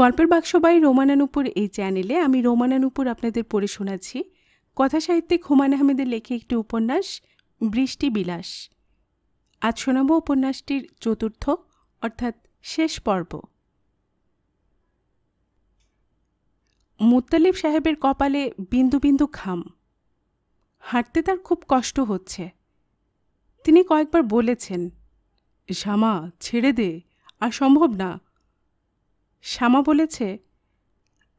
গল্পের বাক্স বাই রোমানানুপুর এই চ্যানেলে আমি রোমানানুপুর আপনাদের পড়ে শোনাচ্ছি কথাসাহিত্যিক হুমায়ুন আহমেদের লেখে একটি উপন্যাস বৃষ্টি বিলাস আজ শোনাব উপন্যাসটির চতুর্থ অর্থাৎ শেষ পর্ব মুতালিব সাহেবের কপালে বিন্দু বিন্দু খাম হাঁটতে তার খুব কষ্ট হচ্ছে তিনি কয়েকবার বলেছেন শ্যামা ছেড়ে দে আর সম্ভব না শ্যামা বলেছে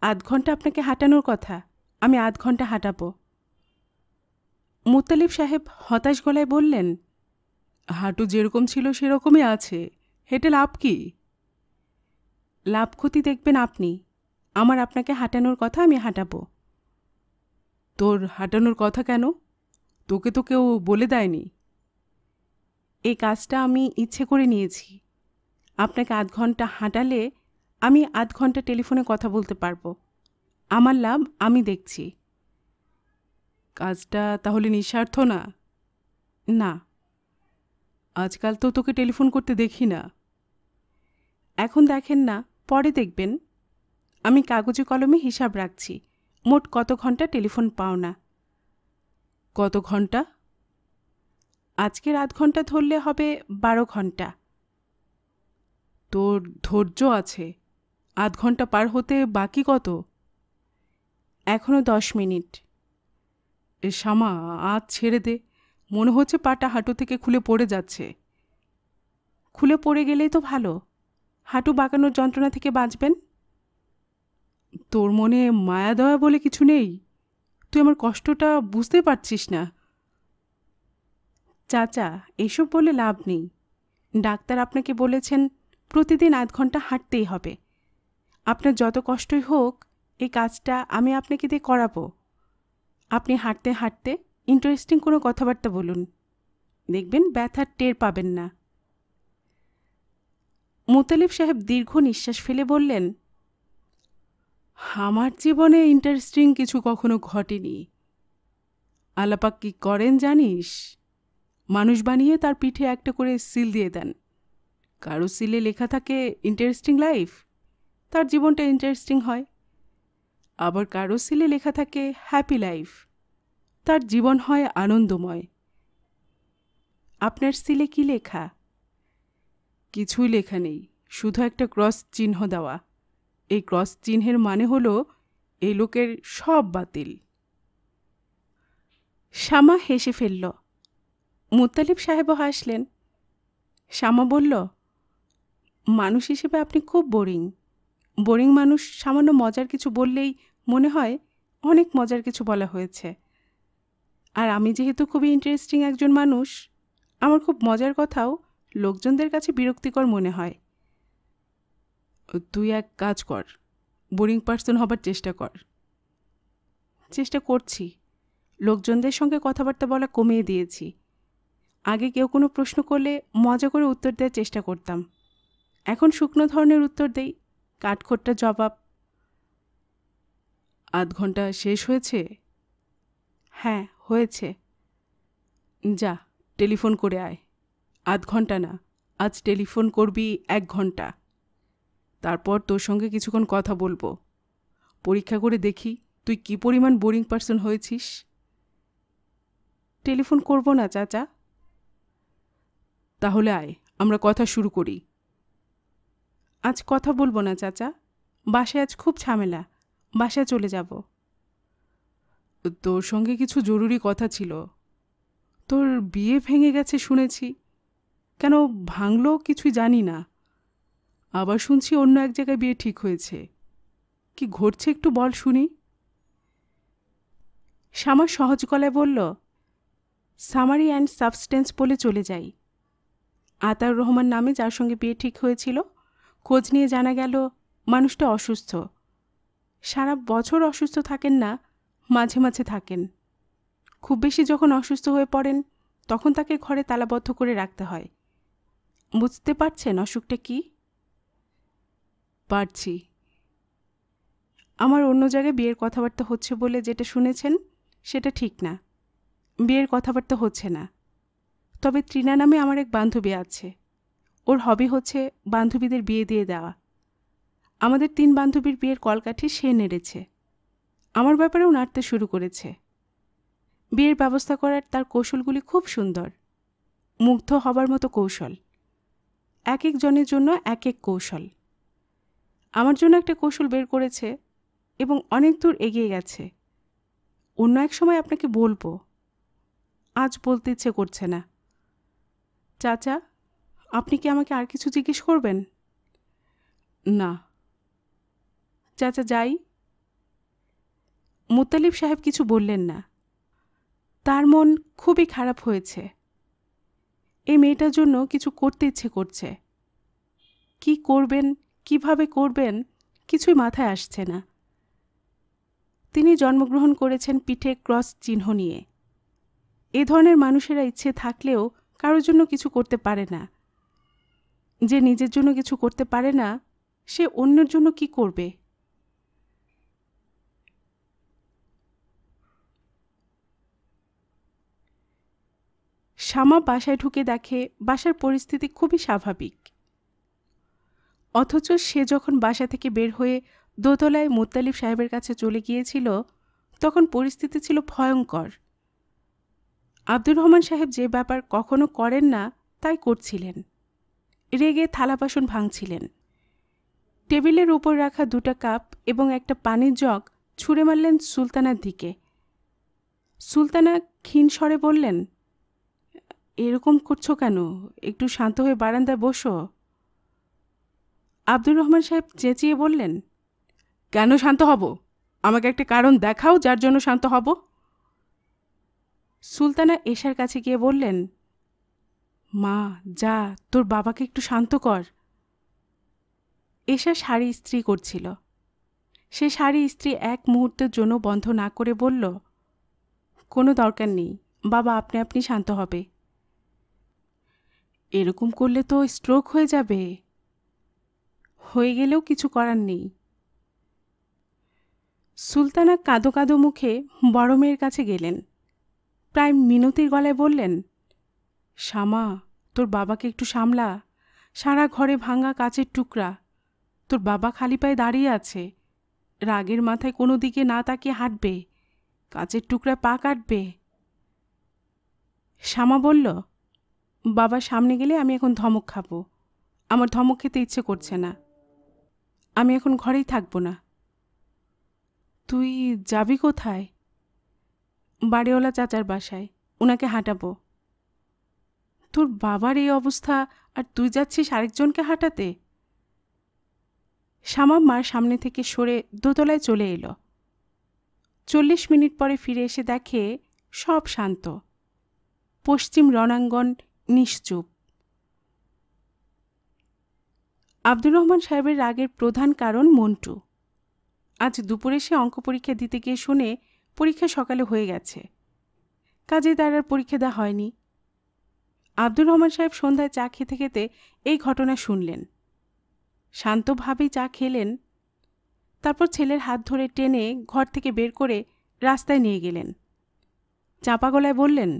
আধ ঘন্টা আপনাকে হাঁটানোর কথা আমি আধ ঘন্টা হাঁটাবো মুতালিব সাহেব হতাশ গলায় বললেন হাঁটু যেরকম ছিল সেরকমই আছে হেঁটে লাভ কি লাভ ক্ষতি দেখবেন আপনি আমার আপনাকে হাঁটানোর কথা আমি হাঁটাবো তোর হাঁটানোর কথা কেন তোকে তো কেউ বলে দেয়নি এই কাজটা আমি ইচ্ছে করে নিয়েছি আপনাকে আধ ঘন্টা হাঁটালে আমি আধ ঘন্টা টেলিফোনে কথা বলতে পারবো আমার লাভ আমি দেখছি কাজটা তাহলে নিঃস্বার্থ না না আজকাল তো তোকে টেলিফোন করতে দেখি না এখন দেখেন না পরে দেখবেন আমি কাগজে কলমে হিসাব রাখছি মোট কত ঘন্টা টেলিফোন পাও না কত ঘন্টা আজকের আধ ঘন্টা ধরলে হবে বারো ঘন্টা তোর ধৈর্য আছে আধ ঘন্টা পার হতে বাকি কত এখনও দশ মিনিট শামা আজ ছেড়ে দে মনে হচ্ছে পাটা হাঁটু থেকে খুলে পড়ে যাচ্ছে খুলে পড়ে গেলেই তো ভালো হাঁটু বাঁকানোর যন্ত্রণা থেকে বাঁচবেন তোর মনে মায়া দেওয়া বলে কিছু নেই তুই আমার কষ্টটা বুঝতে পারছিস না চাচা এসব বলে লাভ নেই ডাক্তার আপনাকে বলেছেন প্রতিদিন আধ ঘন্টা হাঁটতেই হবে আপনার যত কষ্টই হোক এই কাজটা আমি আপনাকে দিয়ে করাবো আপনি হাঁটতে হাঁটতে ইন্টারেস্টিং কোনো কথাবার্তা বলুন দেখবেন ব্যথার টের পাবেন না মোতালিব সাহেব দীর্ঘ নিঃশ্বাস ফেলে বললেন আমার জীবনে ইন্টারেস্টিং কিছু কখনো ঘটেনি আলাপাক কি করেন জানিস মানুষ বানিয়ে তার পিঠে একটা করে সিল দিয়ে দেন কারো সিলে লেখা থাকে ইন্টারেস্টিং লাইফ তার জীবনটা ইন্টারেস্টিং হয় আবার কারো সিলে লেখা থাকে হ্যাপি লাইফ তার জীবন হয় আনন্দময় আপনার সিলে কি লেখা কিছুই লেখা নেই শুধু একটা ক্রস চিহ্ন দেওয়া এই ক্রস চিহ্নের মানে হল এই লোকের সব বাতিল শ্যামা হেসে ফেলল মুতালিব সাহেবও হাসলেন শ্যামা বলল মানুষ হিসেবে আপনি খুব বোরিং বোরিং মানুষ সামান্য মজার কিছু বললেই মনে হয় অনেক মজার কিছু বলা হয়েছে আর আমি যেহেতু খুবই ইন্টারেস্টিং একজন মানুষ আমার খুব মজার কথাও লোকজনদের কাছে বিরক্তিকর মনে হয় তুই এক কাজ কর বোরিং পার্সন হবার চেষ্টা কর চেষ্টা করছি লোকজনদের সঙ্গে কথাবার্তা বলা কমিয়ে দিয়েছি আগে কেউ কোনো প্রশ্ন করলে মজা করে উত্তর দেওয়ার চেষ্টা করতাম এখন শুকনো ধরনের উত্তর দেই কাঠখোট্টা জবাব আধ ঘন্টা শেষ হয়েছে হ্যাঁ হয়েছে যা টেলিফোন করে আয় আধ ঘন্টা না আজ টেলিফোন করবি এক ঘন্টা তারপর তোর সঙ্গে কিছুক্ষণ কথা বলবো পরীক্ষা করে দেখি তুই কি পরিমাণ বোরিং পার্সন হয়েছিস টেলিফোন করব না চাচা তাহলে আয় আমরা কথা শুরু করি আজ কথা বলবো না চাচা বাসায় আজ খুব ঝামেলা বাসায় চলে যাব তোর সঙ্গে কিছু জরুরি কথা ছিল তোর বিয়ে ভেঙে গেছে শুনেছি কেন ভাঙলো কিছুই জানি না আবার শুনছি অন্য এক জায়গায় বিয়ে ঠিক হয়েছে কি ঘটছে একটু বল শুনি শ্যামার সহজ গলায় বলল সামারি অ্যান্ড সাবস্টেন্স বলে চলে যাই আতার রহমান নামে যার সঙ্গে বিয়ে ঠিক হয়েছিল খোঁজ নিয়ে জানা গেল মানুষটা অসুস্থ সারা বছর অসুস্থ থাকেন না মাঝে মাঝে থাকেন খুব বেশি যখন অসুস্থ হয়ে পড়েন তখন তাকে ঘরে তালাবদ্ধ করে রাখতে হয় বুঝতে পারছেন অসুখটা কি পারছি আমার অন্য জায়গায় বিয়ের কথাবার্তা হচ্ছে বলে যেটা শুনেছেন সেটা ঠিক না বিয়ের কথাবার্তা হচ্ছে না তবে ত্রিনা নামে আমার এক বান্ধবী আছে ওর হবি হচ্ছে বান্ধবীদের বিয়ে দিয়ে দেওয়া আমাদের তিন বান্ধবীর বিয়ের কলকাঠি সে নেড়েছে আমার ব্যাপারেও নাড়তে শুরু করেছে বিয়ের ব্যবস্থা করার তার কৌশলগুলি খুব সুন্দর মুগ্ধ হবার মতো কৌশল এক একজনের জন্য এক এক কৌশল আমার জন্য একটা কৌশল বের করেছে এবং অনেক দূর এগিয়ে গেছে অন্য এক সময় আপনাকে বলবো আজ বলতে ইচ্ছে করছে না চাচা আপনি কি আমাকে আর কিছু জিজ্ঞেস করবেন না চাচা যাই মুতালিব সাহেব কিছু বললেন না তার মন খুবই খারাপ হয়েছে এই মেয়েটার জন্য কিছু করতে ইচ্ছে করছে কি করবেন কিভাবে করবেন কিছুই মাথায় আসছে না তিনি জন্মগ্রহণ করেছেন পিঠে ক্রস চিহ্ন নিয়ে এ ধরনের মানুষেরা ইচ্ছে থাকলেও কারোর জন্য কিছু করতে পারে না যে নিজের জন্য কিছু করতে পারে না সে অন্যের জন্য কি করবে শ্যামা বাসায় ঢুকে দেখে বাসার পরিস্থিতি খুবই স্বাভাবিক অথচ সে যখন বাসা থেকে বের হয়ে দোতলায় মুতালিব সাহেবের কাছে চলে গিয়েছিল তখন পরিস্থিতি ছিল ভয়ঙ্কর আব্দুর রহমান সাহেব যে ব্যাপার কখনো করেন না তাই করছিলেন রেগে থালা বাসন ভাঙছিলেন টেবিলের উপর রাখা দুটা কাপ এবং একটা পানির জগ ছুঁড়ে মারলেন সুলতানার দিকে সুলতানা ক্ষীণ স্বরে বললেন এরকম করছো কেন একটু শান্ত হয়ে বারান্দায় বসো আব্দুর রহমান সাহেব চেঁচিয়ে বললেন কেন শান্ত হব আমাকে একটা কারণ দেখাও যার জন্য শান্ত হব সুলতানা এশার কাছে গিয়ে বললেন মা যা তোর বাবাকে একটু শান্ত কর এসা শাড়ি ইস্ত্রি করছিল সে শাড়ি ইস্ত্রি এক মুহূর্তের জন্য বন্ধ না করে বলল কোনো দরকার নেই বাবা আপনি আপনি শান্ত হবে এরকম করলে তো স্ট্রোক হয়ে যাবে হয়ে গেলেও কিছু করার নেই সুলতানা কাঁদো কাঁদো মুখে বড় মেয়ের কাছে গেলেন প্রায় মিনতির গলায় বললেন শামা তোর বাবাকে একটু সামলা সারা ঘরে ভাঙা কাচের টুকরা তোর বাবা খালি পায়ে দাঁড়িয়ে আছে রাগের মাথায় কোনো দিকে না তাকিয়ে হাঁটবে কাচের টুকরা পা কাটবে শ্যামা বলল বাবা সামনে গেলে আমি এখন ধমক খাবো আমার ধমক খেতে ইচ্ছে করছে না আমি এখন ঘরেই থাকবো না তুই যাবি কোথায় বাড়িওয়ালা চাচার বাসায় ওনাকে হাঁটাবো তোর বাবার এই অবস্থা আর তুই যাচ্ছিস আরেকজনকে হাঁটাতে শ্যামাম মার সামনে থেকে সরে দোতলায় চলে এলো চল্লিশ মিনিট পরে ফিরে এসে দেখে সব শান্ত পশ্চিম রণাঙ্গন নিশ্চুপ আব্দুর রহমান সাহেবের রাগের প্রধান কারণ মন্টু আজ দুপুরে সে অঙ্ক পরীক্ষা দিতে গিয়ে শুনে পরীক্ষা সকালে হয়ে গেছে কাজে তার আর পরীক্ষা দেওয়া হয়নি আব্দুর রহমান সাহেব সন্ধ্যায় চা খেতে খেতে এই ঘটনা শুনলেন শান্তভাবেই চা খেলেন তারপর ছেলের হাত ধরে টেনে ঘর থেকে বের করে রাস্তায় নিয়ে গেলেন চাপা গলায় বললেন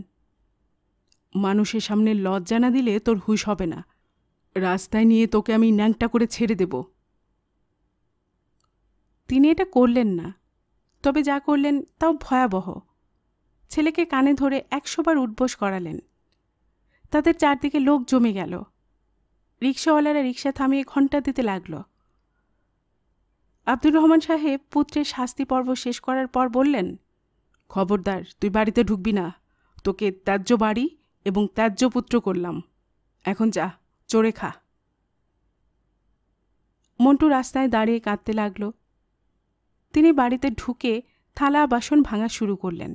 মানুষের সামনে লজ্জা না দিলে তোর হুশ হবে না রাস্তায় নিয়ে তোকে আমি ন্যাংটা করে ছেড়ে দেব তিনি এটা করলেন না তবে যা করলেন তাও ভয়াবহ ছেলেকে কানে ধরে একশোবার উঠবোস করালেন তাদের চারদিকে লোক জমে গেল রিক্সাওয়ালারা রিক্সা থামিয়ে ঘন্টা দিতে লাগল আব্দুর রহমান সাহেব পুত্রের শাস্তি পর্ব শেষ করার পর বললেন খবরদার তুই বাড়িতে ঢুকবি না তোকে ত্যায্য বাড়ি এবং ত্যায্য পুত্র করলাম এখন যা চড়ে খা মন্টু রাস্তায় দাঁড়িয়ে কাঁদতে লাগল তিনি বাড়িতে ঢুকে থালা বাসন ভাঙা শুরু করলেন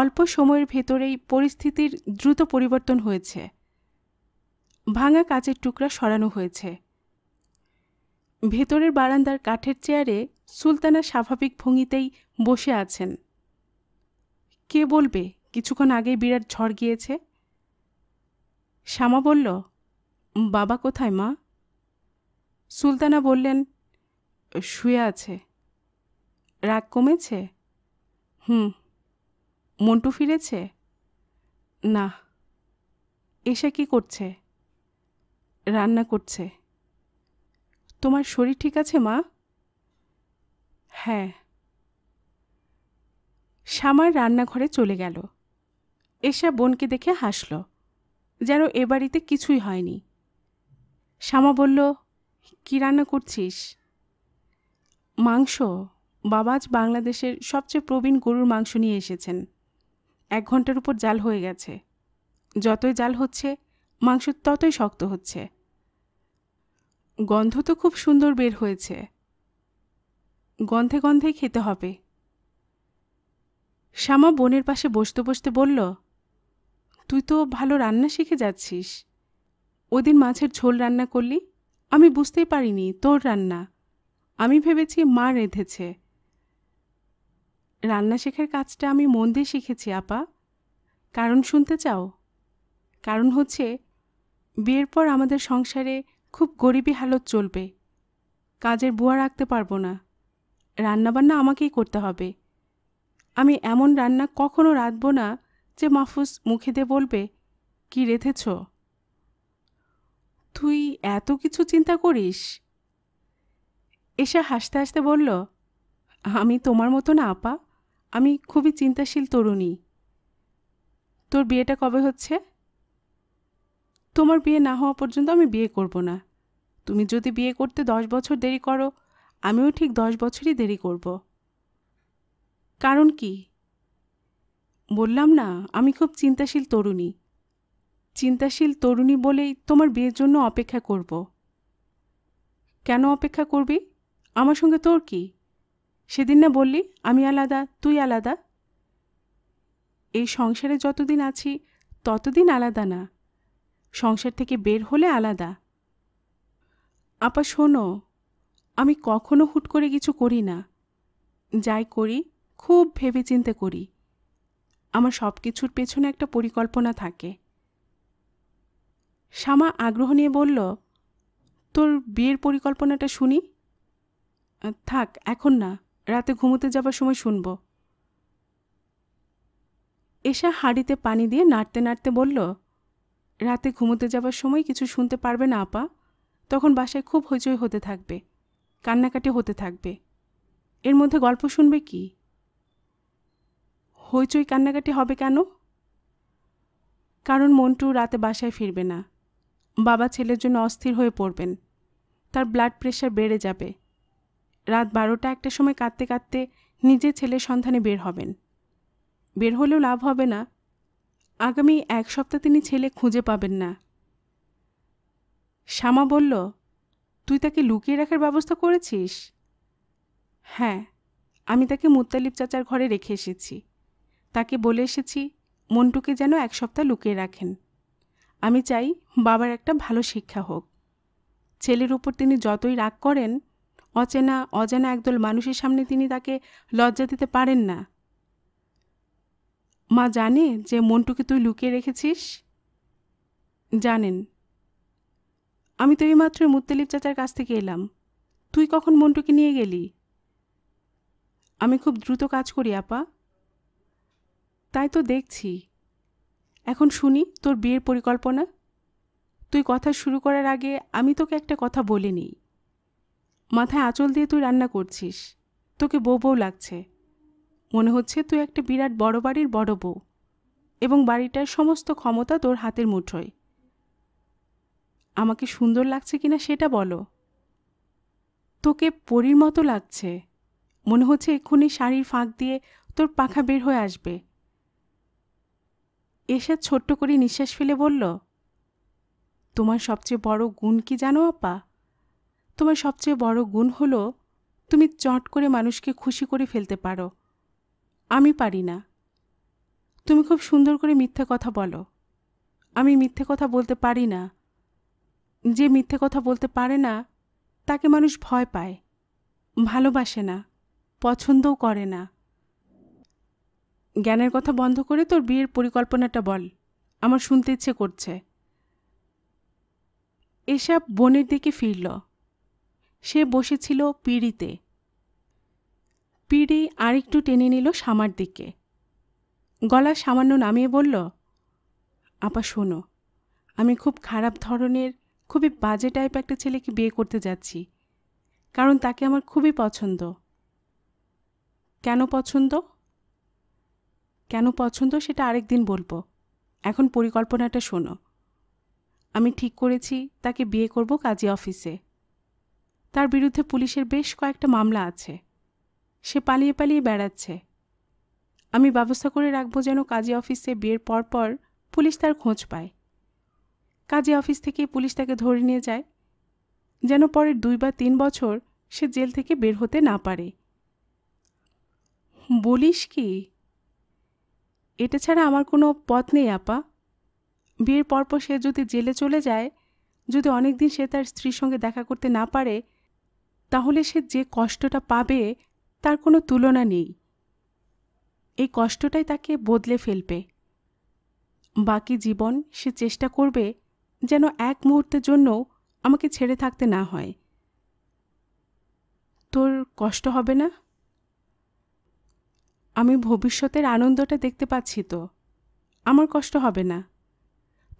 অল্প সময়ের ভেতরেই পরিস্থিতির দ্রুত পরিবর্তন হয়েছে ভাঙা কাচের টুকরা সরানো হয়েছে ভেতরের বারান্দার কাঠের চেয়ারে সুলতানা স্বাভাবিক ভঙ্গিতেই বসে আছেন কে বলবে কিছুক্ষণ আগে বিরাট ঝড় গিয়েছে শ্যামা বলল বাবা কোথায় মা সুলতানা বললেন শুয়ে আছে রাগ কমেছে হুম মন্টু ফিরেছে না এসে কি করছে রান্না করছে তোমার শরীর ঠিক আছে মা হ্যাঁ শ্যামার রান্নাঘরে চলে গেল এশা বোনকে দেখে হাসল যেন এ বাড়িতে কিছুই হয়নি শ্যামা বলল কি রান্না করছিস মাংস বাবাজ বাংলাদেশের সবচেয়ে প্রবীণ গরুর মাংস নিয়ে এসেছেন এক ঘন্টার উপর জাল হয়ে গেছে যতই জাল হচ্ছে মাংস ততই শক্ত হচ্ছে গন্ধ তো খুব সুন্দর বের হয়েছে গন্ধে গন্ধে খেতে হবে শ্যামা বোনের পাশে বসতে বসতে বলল তুই তো ভালো রান্না শিখে যাচ্ছিস ওদিন মাছের ঝোল রান্না করলি আমি বুঝতেই পারিনি তোর রান্না আমি ভেবেছি মা রেঁধেছে রান্না শেখার কাজটা আমি মন দিয়ে শিখেছি আপা কারণ শুনতে চাও কারণ হচ্ছে বিয়ের পর আমাদের সংসারে খুব গরিবি হালত চলবে কাজের বুয়া রাখতে পারবো না রান্নাবান্না আমাকেই করতে হবে আমি এমন রান্না কখনো রাঁধবো না যে মাহফুজ মুখে দিয়ে বলবে কি রেধেছ তুই এত কিছু চিন্তা করিস এসে হাসতে হাসতে বলল আমি তোমার মতো না আপা আমি খুবই চিন্তাশীল তরুণী তোর বিয়েটা কবে হচ্ছে তোমার বিয়ে না হওয়া পর্যন্ত আমি বিয়ে করব না তুমি যদি বিয়ে করতে দশ বছর দেরি করো আমিও ঠিক দশ বছরই দেরি করব কারণ কি বললাম না আমি খুব চিন্তাশীল তরুণী চিন্তাশীল তরুণী বলেই তোমার বিয়ের জন্য অপেক্ষা করব কেন অপেক্ষা করবি আমার সঙ্গে তোর কী সেদিন না বললি আমি আলাদা তুই আলাদা এই সংসারে যতদিন আছি ততদিন আলাদা না সংসার থেকে বের হলে আলাদা আপা শোনো আমি কখনো হুট করে কিছু করি না যাই করি খুব ভেবেচিন্তে করি আমার সব কিছুর পেছনে একটা পরিকল্পনা থাকে শ্যামা আগ্রহ নিয়ে বলল তোর বিয়ের পরিকল্পনাটা শুনি থাক এখন না রাতে ঘুমোতে যাবার সময় শুনব এসা হাঁড়িতে পানি দিয়ে নাড়তে নাড়তে বলল রাতে ঘুমোতে যাবার সময় কিছু শুনতে পারবে না আপা তখন বাসায় খুব হইচই হতে থাকবে কান্নাকাটি হতে থাকবে এর মধ্যে গল্প শুনবে কি হইচই কান্নাকাটি হবে কেন কারণ মন্টু রাতে বাসায় ফিরবে না বাবা ছেলের জন্য অস্থির হয়ে পড়বেন তার ব্লাড প্রেশার বেড়ে যাবে রাত বারোটা একটা সময় কাঁদতে কাঁদতে নিজে ছেলের সন্ধানে বের হবেন বের হলেও লাভ হবে না আগামী এক সপ্তাহ তিনি ছেলে খুঁজে পাবেন না শ্যামা বলল তুই তাকে লুকিয়ে রাখার ব্যবস্থা করেছিস হ্যাঁ আমি তাকে মুতালিব চাচার ঘরে রেখে এসেছি তাকে বলে এসেছি মন্টুকে যেন এক সপ্তাহ লুকিয়ে রাখেন আমি চাই বাবার একটা ভালো শিক্ষা হোক ছেলের উপর তিনি যতই রাগ করেন অচেনা অজানা একদল মানুষের সামনে তিনি তাকে লজ্জা দিতে পারেন না মা জানে যে মনটুকে তুই লুকিয়ে রেখেছিস জানেন আমি তো এইমাত্র মুতালিব চাচার কাছ থেকে এলাম তুই কখন মন্টুকে নিয়ে গেলি আমি খুব দ্রুত কাজ করি আপা তাই তো দেখছি এখন শুনি তোর বিয়ের পরিকল্পনা তুই কথা শুরু করার আগে আমি তোকে একটা কথা বলে নিই মাথায় আঁচল দিয়ে তুই রান্না করছিস তোকে বউ বউ লাগছে মনে হচ্ছে তুই একটা বিরাট বড় বাড়ির বড় বউ এবং বাড়িটার সমস্ত ক্ষমতা তোর হাতের মুঠোয় আমাকে সুন্দর লাগছে কিনা সেটা বলো তোকে পরীর মতো লাগছে মনে হচ্ছে এক্ষুনি শাড়ির ফাঁক দিয়ে তোর পাখা বের হয়ে আসবে এসে ছোট্ট করে নিঃশ্বাস ফেলে বলল তোমার সবচেয়ে বড় গুণ কি জানো আপা তোমার সবচেয়ে বড় গুণ হলো তুমি চট করে মানুষকে খুশি করে ফেলতে পারো আমি পারি না তুমি খুব সুন্দর করে মিথ্যে কথা বলো আমি মিথ্যে কথা বলতে পারি না যে মিথ্যে কথা বলতে পারে না তাকে মানুষ ভয় পায় ভালোবাসে না পছন্দও করে না জ্ঞানের কথা বন্ধ করে তোর বিয়ের পরিকল্পনাটা বল আমার শুনতে ইচ্ছে করছে এসব বনের দিকে ফিরল সে বসেছিল পিড়িতে পিড়ি আরেকটু টেনে নিল সামার দিকে গলা সামান্য নামিয়ে বলল আপা শোনো আমি খুব খারাপ ধরনের খুবই বাজে টাইপ একটা ছেলেকে বিয়ে করতে যাচ্ছি কারণ তাকে আমার খুবই পছন্দ কেন পছন্দ কেন পছন্দ সেটা আরেক দিন বলবো এখন পরিকল্পনাটা শোনো আমি ঠিক করেছি তাকে বিয়ে করব কাজী অফিসে তার বিরুদ্ধে পুলিশের বেশ কয়েকটা মামলা আছে সে পালিয়ে পালিয়ে বেড়াচ্ছে আমি ব্যবস্থা করে রাখবো যেন কাজী অফিসে বিয়ের পর পর পুলিশ তার খোঁজ পায় কাজী অফিস থেকে পুলিশ তাকে ধরে নিয়ে যায় যেন পরের দুই বা তিন বছর সে জেল থেকে বের হতে না পারে বলিস কি এটা ছাড়া আমার কোনো পথ নেই আপা বিয়ের পরপর সে যদি জেলে চলে যায় যদি অনেকদিন সে তার স্ত্রীর সঙ্গে দেখা করতে না পারে তাহলে সে যে কষ্টটা পাবে তার কোনো তুলনা নেই এই কষ্টটাই তাকে বদলে ফেলবে বাকি জীবন সে চেষ্টা করবে যেন এক মুহূর্তের জন্য আমাকে ছেড়ে থাকতে না হয় তোর কষ্ট হবে না আমি ভবিষ্যতের আনন্দটা দেখতে পাচ্ছি তো আমার কষ্ট হবে না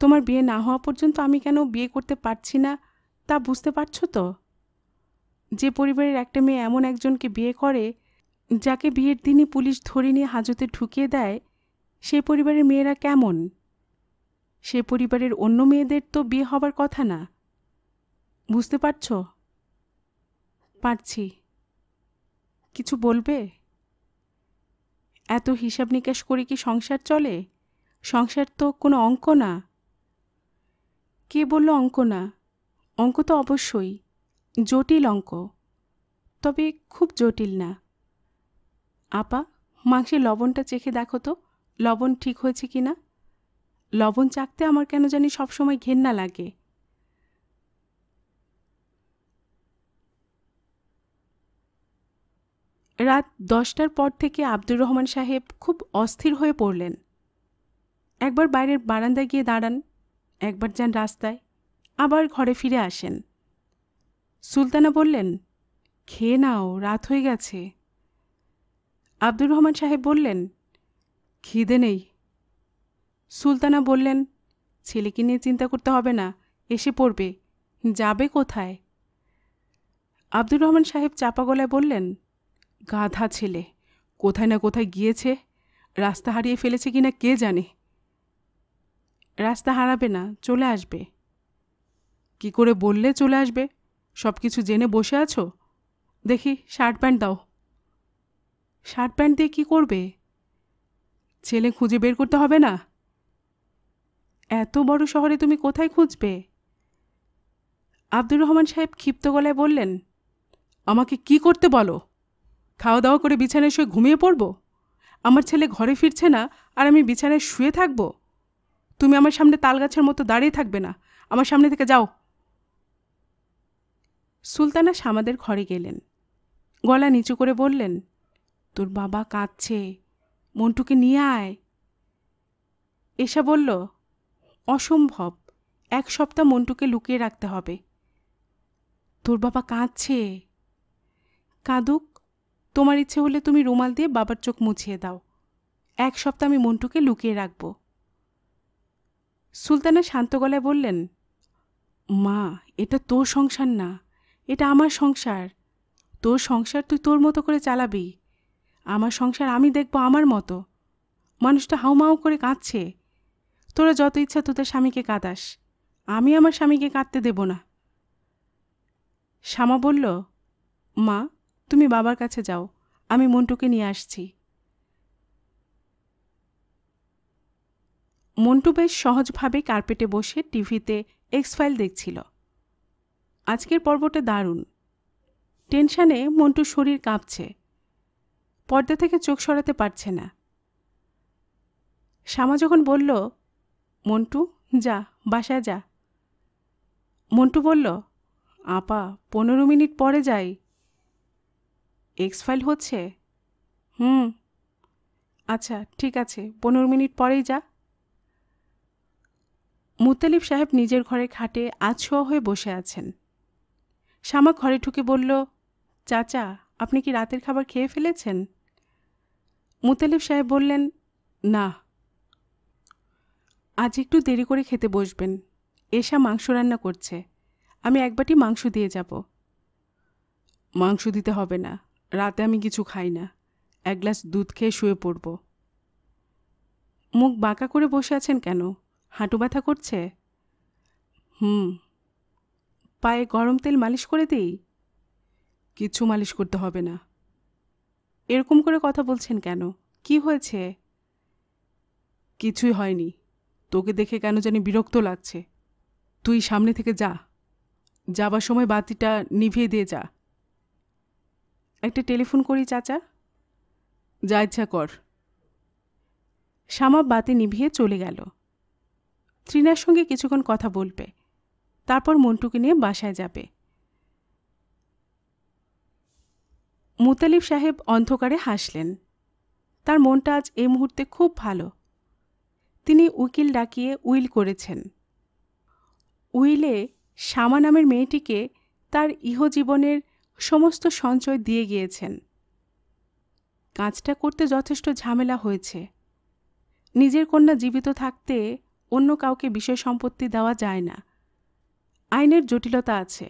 তোমার বিয়ে না হওয়া পর্যন্ত আমি কেন বিয়ে করতে পারছি না তা বুঝতে পারছো তো যে পরিবারের একটা মেয়ে এমন একজনকে বিয়ে করে যাকে বিয়ের দিনই পুলিশ ধরে নিয়ে হাজতে ঢুকিয়ে দেয় সে পরিবারের মেয়েরা কেমন সে পরিবারের অন্য মেয়েদের তো বিয়ে হবার কথা না বুঝতে পারছ পারছি কিছু বলবে এত হিসাব নিকাশ করে কি সংসার চলে সংসার তো কোনো অঙ্ক না কে বলল অঙ্ক না অঙ্ক তো অবশ্যই জটিল অঙ্ক তবে খুব জটিল না আপা মাংসে লবণটা চেখে দেখো তো লবণ ঠিক হয়েছে কি না লবণ চাখতে আমার কেন জানি সবসময় ঘেন্না লাগে রাত দশটার পর থেকে আব্দুর রহমান সাহেব খুব অস্থির হয়ে পড়লেন একবার বাইরের বারান্দায় গিয়ে দাঁড়ান একবার যান রাস্তায় আবার ঘরে ফিরে আসেন সুলতানা বললেন খেয়ে নাও রাত হয়ে গেছে আব্দুর রহমান সাহেব বললেন খিদে নেই সুলতানা বললেন ছেলেকে নিয়ে চিন্তা করতে হবে না এসে পড়বে যাবে কোথায় আব্দুর রহমান সাহেব চাপা গলায় বললেন গাধা ছেলে কোথায় না কোথায় গিয়েছে রাস্তা হারিয়ে ফেলেছে কিনা কে জানে রাস্তা হারাবে না চলে আসবে কি করে বললে চলে আসবে সব কিছু জেনে বসে আছো দেখি শার্ট প্যান্ট দাও শার্ট প্যান্ট দিয়ে কী করবে ছেলে খুঁজে বের করতে হবে না এত বড় শহরে তুমি কোথায় খুঁজবে আব্দুর রহমান সাহেব ক্ষিপ্ত গলায় বললেন আমাকে কি করতে বলো খাওয়া দাওয়া করে বিছানায় শুয়ে ঘুমিয়ে পড়ব আমার ছেলে ঘরে ফিরছে না আর আমি বিছানায় শুয়ে থাকব তুমি আমার সামনে তালগাছের মতো দাঁড়িয়ে থাকবে না আমার সামনে থেকে যাও সুলতানা সামাদের ঘরে গেলেন গলা নিচু করে বললেন তোর বাবা কাঁদছে মন্টুকে নিয়ে আয় এসা বলল অসম্ভব এক সপ্তাহ মন্টুকে লুকিয়ে রাখতে হবে তোর বাবা কাঁদছে কাঁদুক তোমার ইচ্ছে হলে তুমি রুমাল দিয়ে বাবার চোখ মুছিয়ে দাও এক সপ্তাহ আমি মন্টুকে লুকিয়ে রাখব সুলতানা শান্ত গলায় বললেন মা এটা তোর সংসার না এটা আমার সংসার তোর সংসার তুই তোর মতো করে চালাবি আমার সংসার আমি দেখব আমার মতো মানুষটা হাউমাউ করে কাঁদছে তোরা যত ইচ্ছা তোদের স্বামীকে কাঁদাস আমি আমার স্বামীকে কাঁদতে দেব না শ্যামা বলল মা তুমি বাবার কাছে যাও আমি মন্টুকে নিয়ে আসছি মন্টু বেশ সহজভাবে কার্পেটে বসে টিভিতে এক্স ফাইল দেখছিল আজকের পর্বটা দারুণ টেনশানে মন্টুর শরীর কাঁপছে পর্দা থেকে চোখ সরাতে পারছে না শ্যামা যখন বলল মন্টু যা বাসায় যা মন্টু বলল আপা পনেরো মিনিট পরে যাই এক্স ফাইল হচ্ছে হুম আচ্ছা ঠিক আছে পনেরো মিনিট পরেই যা মুতালিফ সাহেব নিজের ঘরে খাটে আছোয়া হয়ে বসে আছেন শ্যামা ঘরে ঢুকে বলল চাচা আপনি কি রাতের খাবার খেয়ে ফেলেছেন মুতালিব সাহেব বললেন না আজ একটু দেরি করে খেতে বসবেন এসা মাংস রান্না করছে আমি একবারটি মাংস দিয়ে যাব মাংস দিতে হবে না রাতে আমি কিছু খাই না এক গ্লাস দুধ খেয়ে শুয়ে পড়ব মুখ বাঁকা করে বসে আছেন কেন হাঁটু ব্যথা করছে হুম পায়ে গরম তেল মালিশ করে দিই কিছু মালিশ করতে হবে না এরকম করে কথা বলছেন কেন কি হয়েছে কিছুই হয়নি তোকে দেখে কেন জানি বিরক্ত লাগছে তুই সামনে থেকে যা যাবার সময় বাতিটা নিভিয়ে দিয়ে যা একটা টেলিফোন করি চাচা যা ইচ্ছা কর শ্যামা বাতি নিভিয়ে চলে গেল ত্রিনার সঙ্গে কিছুক্ষণ কথা বলবে তারপর মন্টুকে নিয়ে বাসায় যাবে মুতালিফ সাহেব অন্ধকারে হাসলেন তার মনটা আজ এই মুহূর্তে খুব ভালো তিনি উকিল ডাকিয়ে উইল করেছেন উইলে শ্যামা নামের মেয়েটিকে তার ইহজীবনের সমস্ত সঞ্চয় দিয়ে গিয়েছেন কাজটা করতে যথেষ্ট ঝামেলা হয়েছে নিজের কন্যা জীবিত থাকতে অন্য কাউকে বিষয় সম্পত্তি দেওয়া যায় না আইনের জটিলতা আছে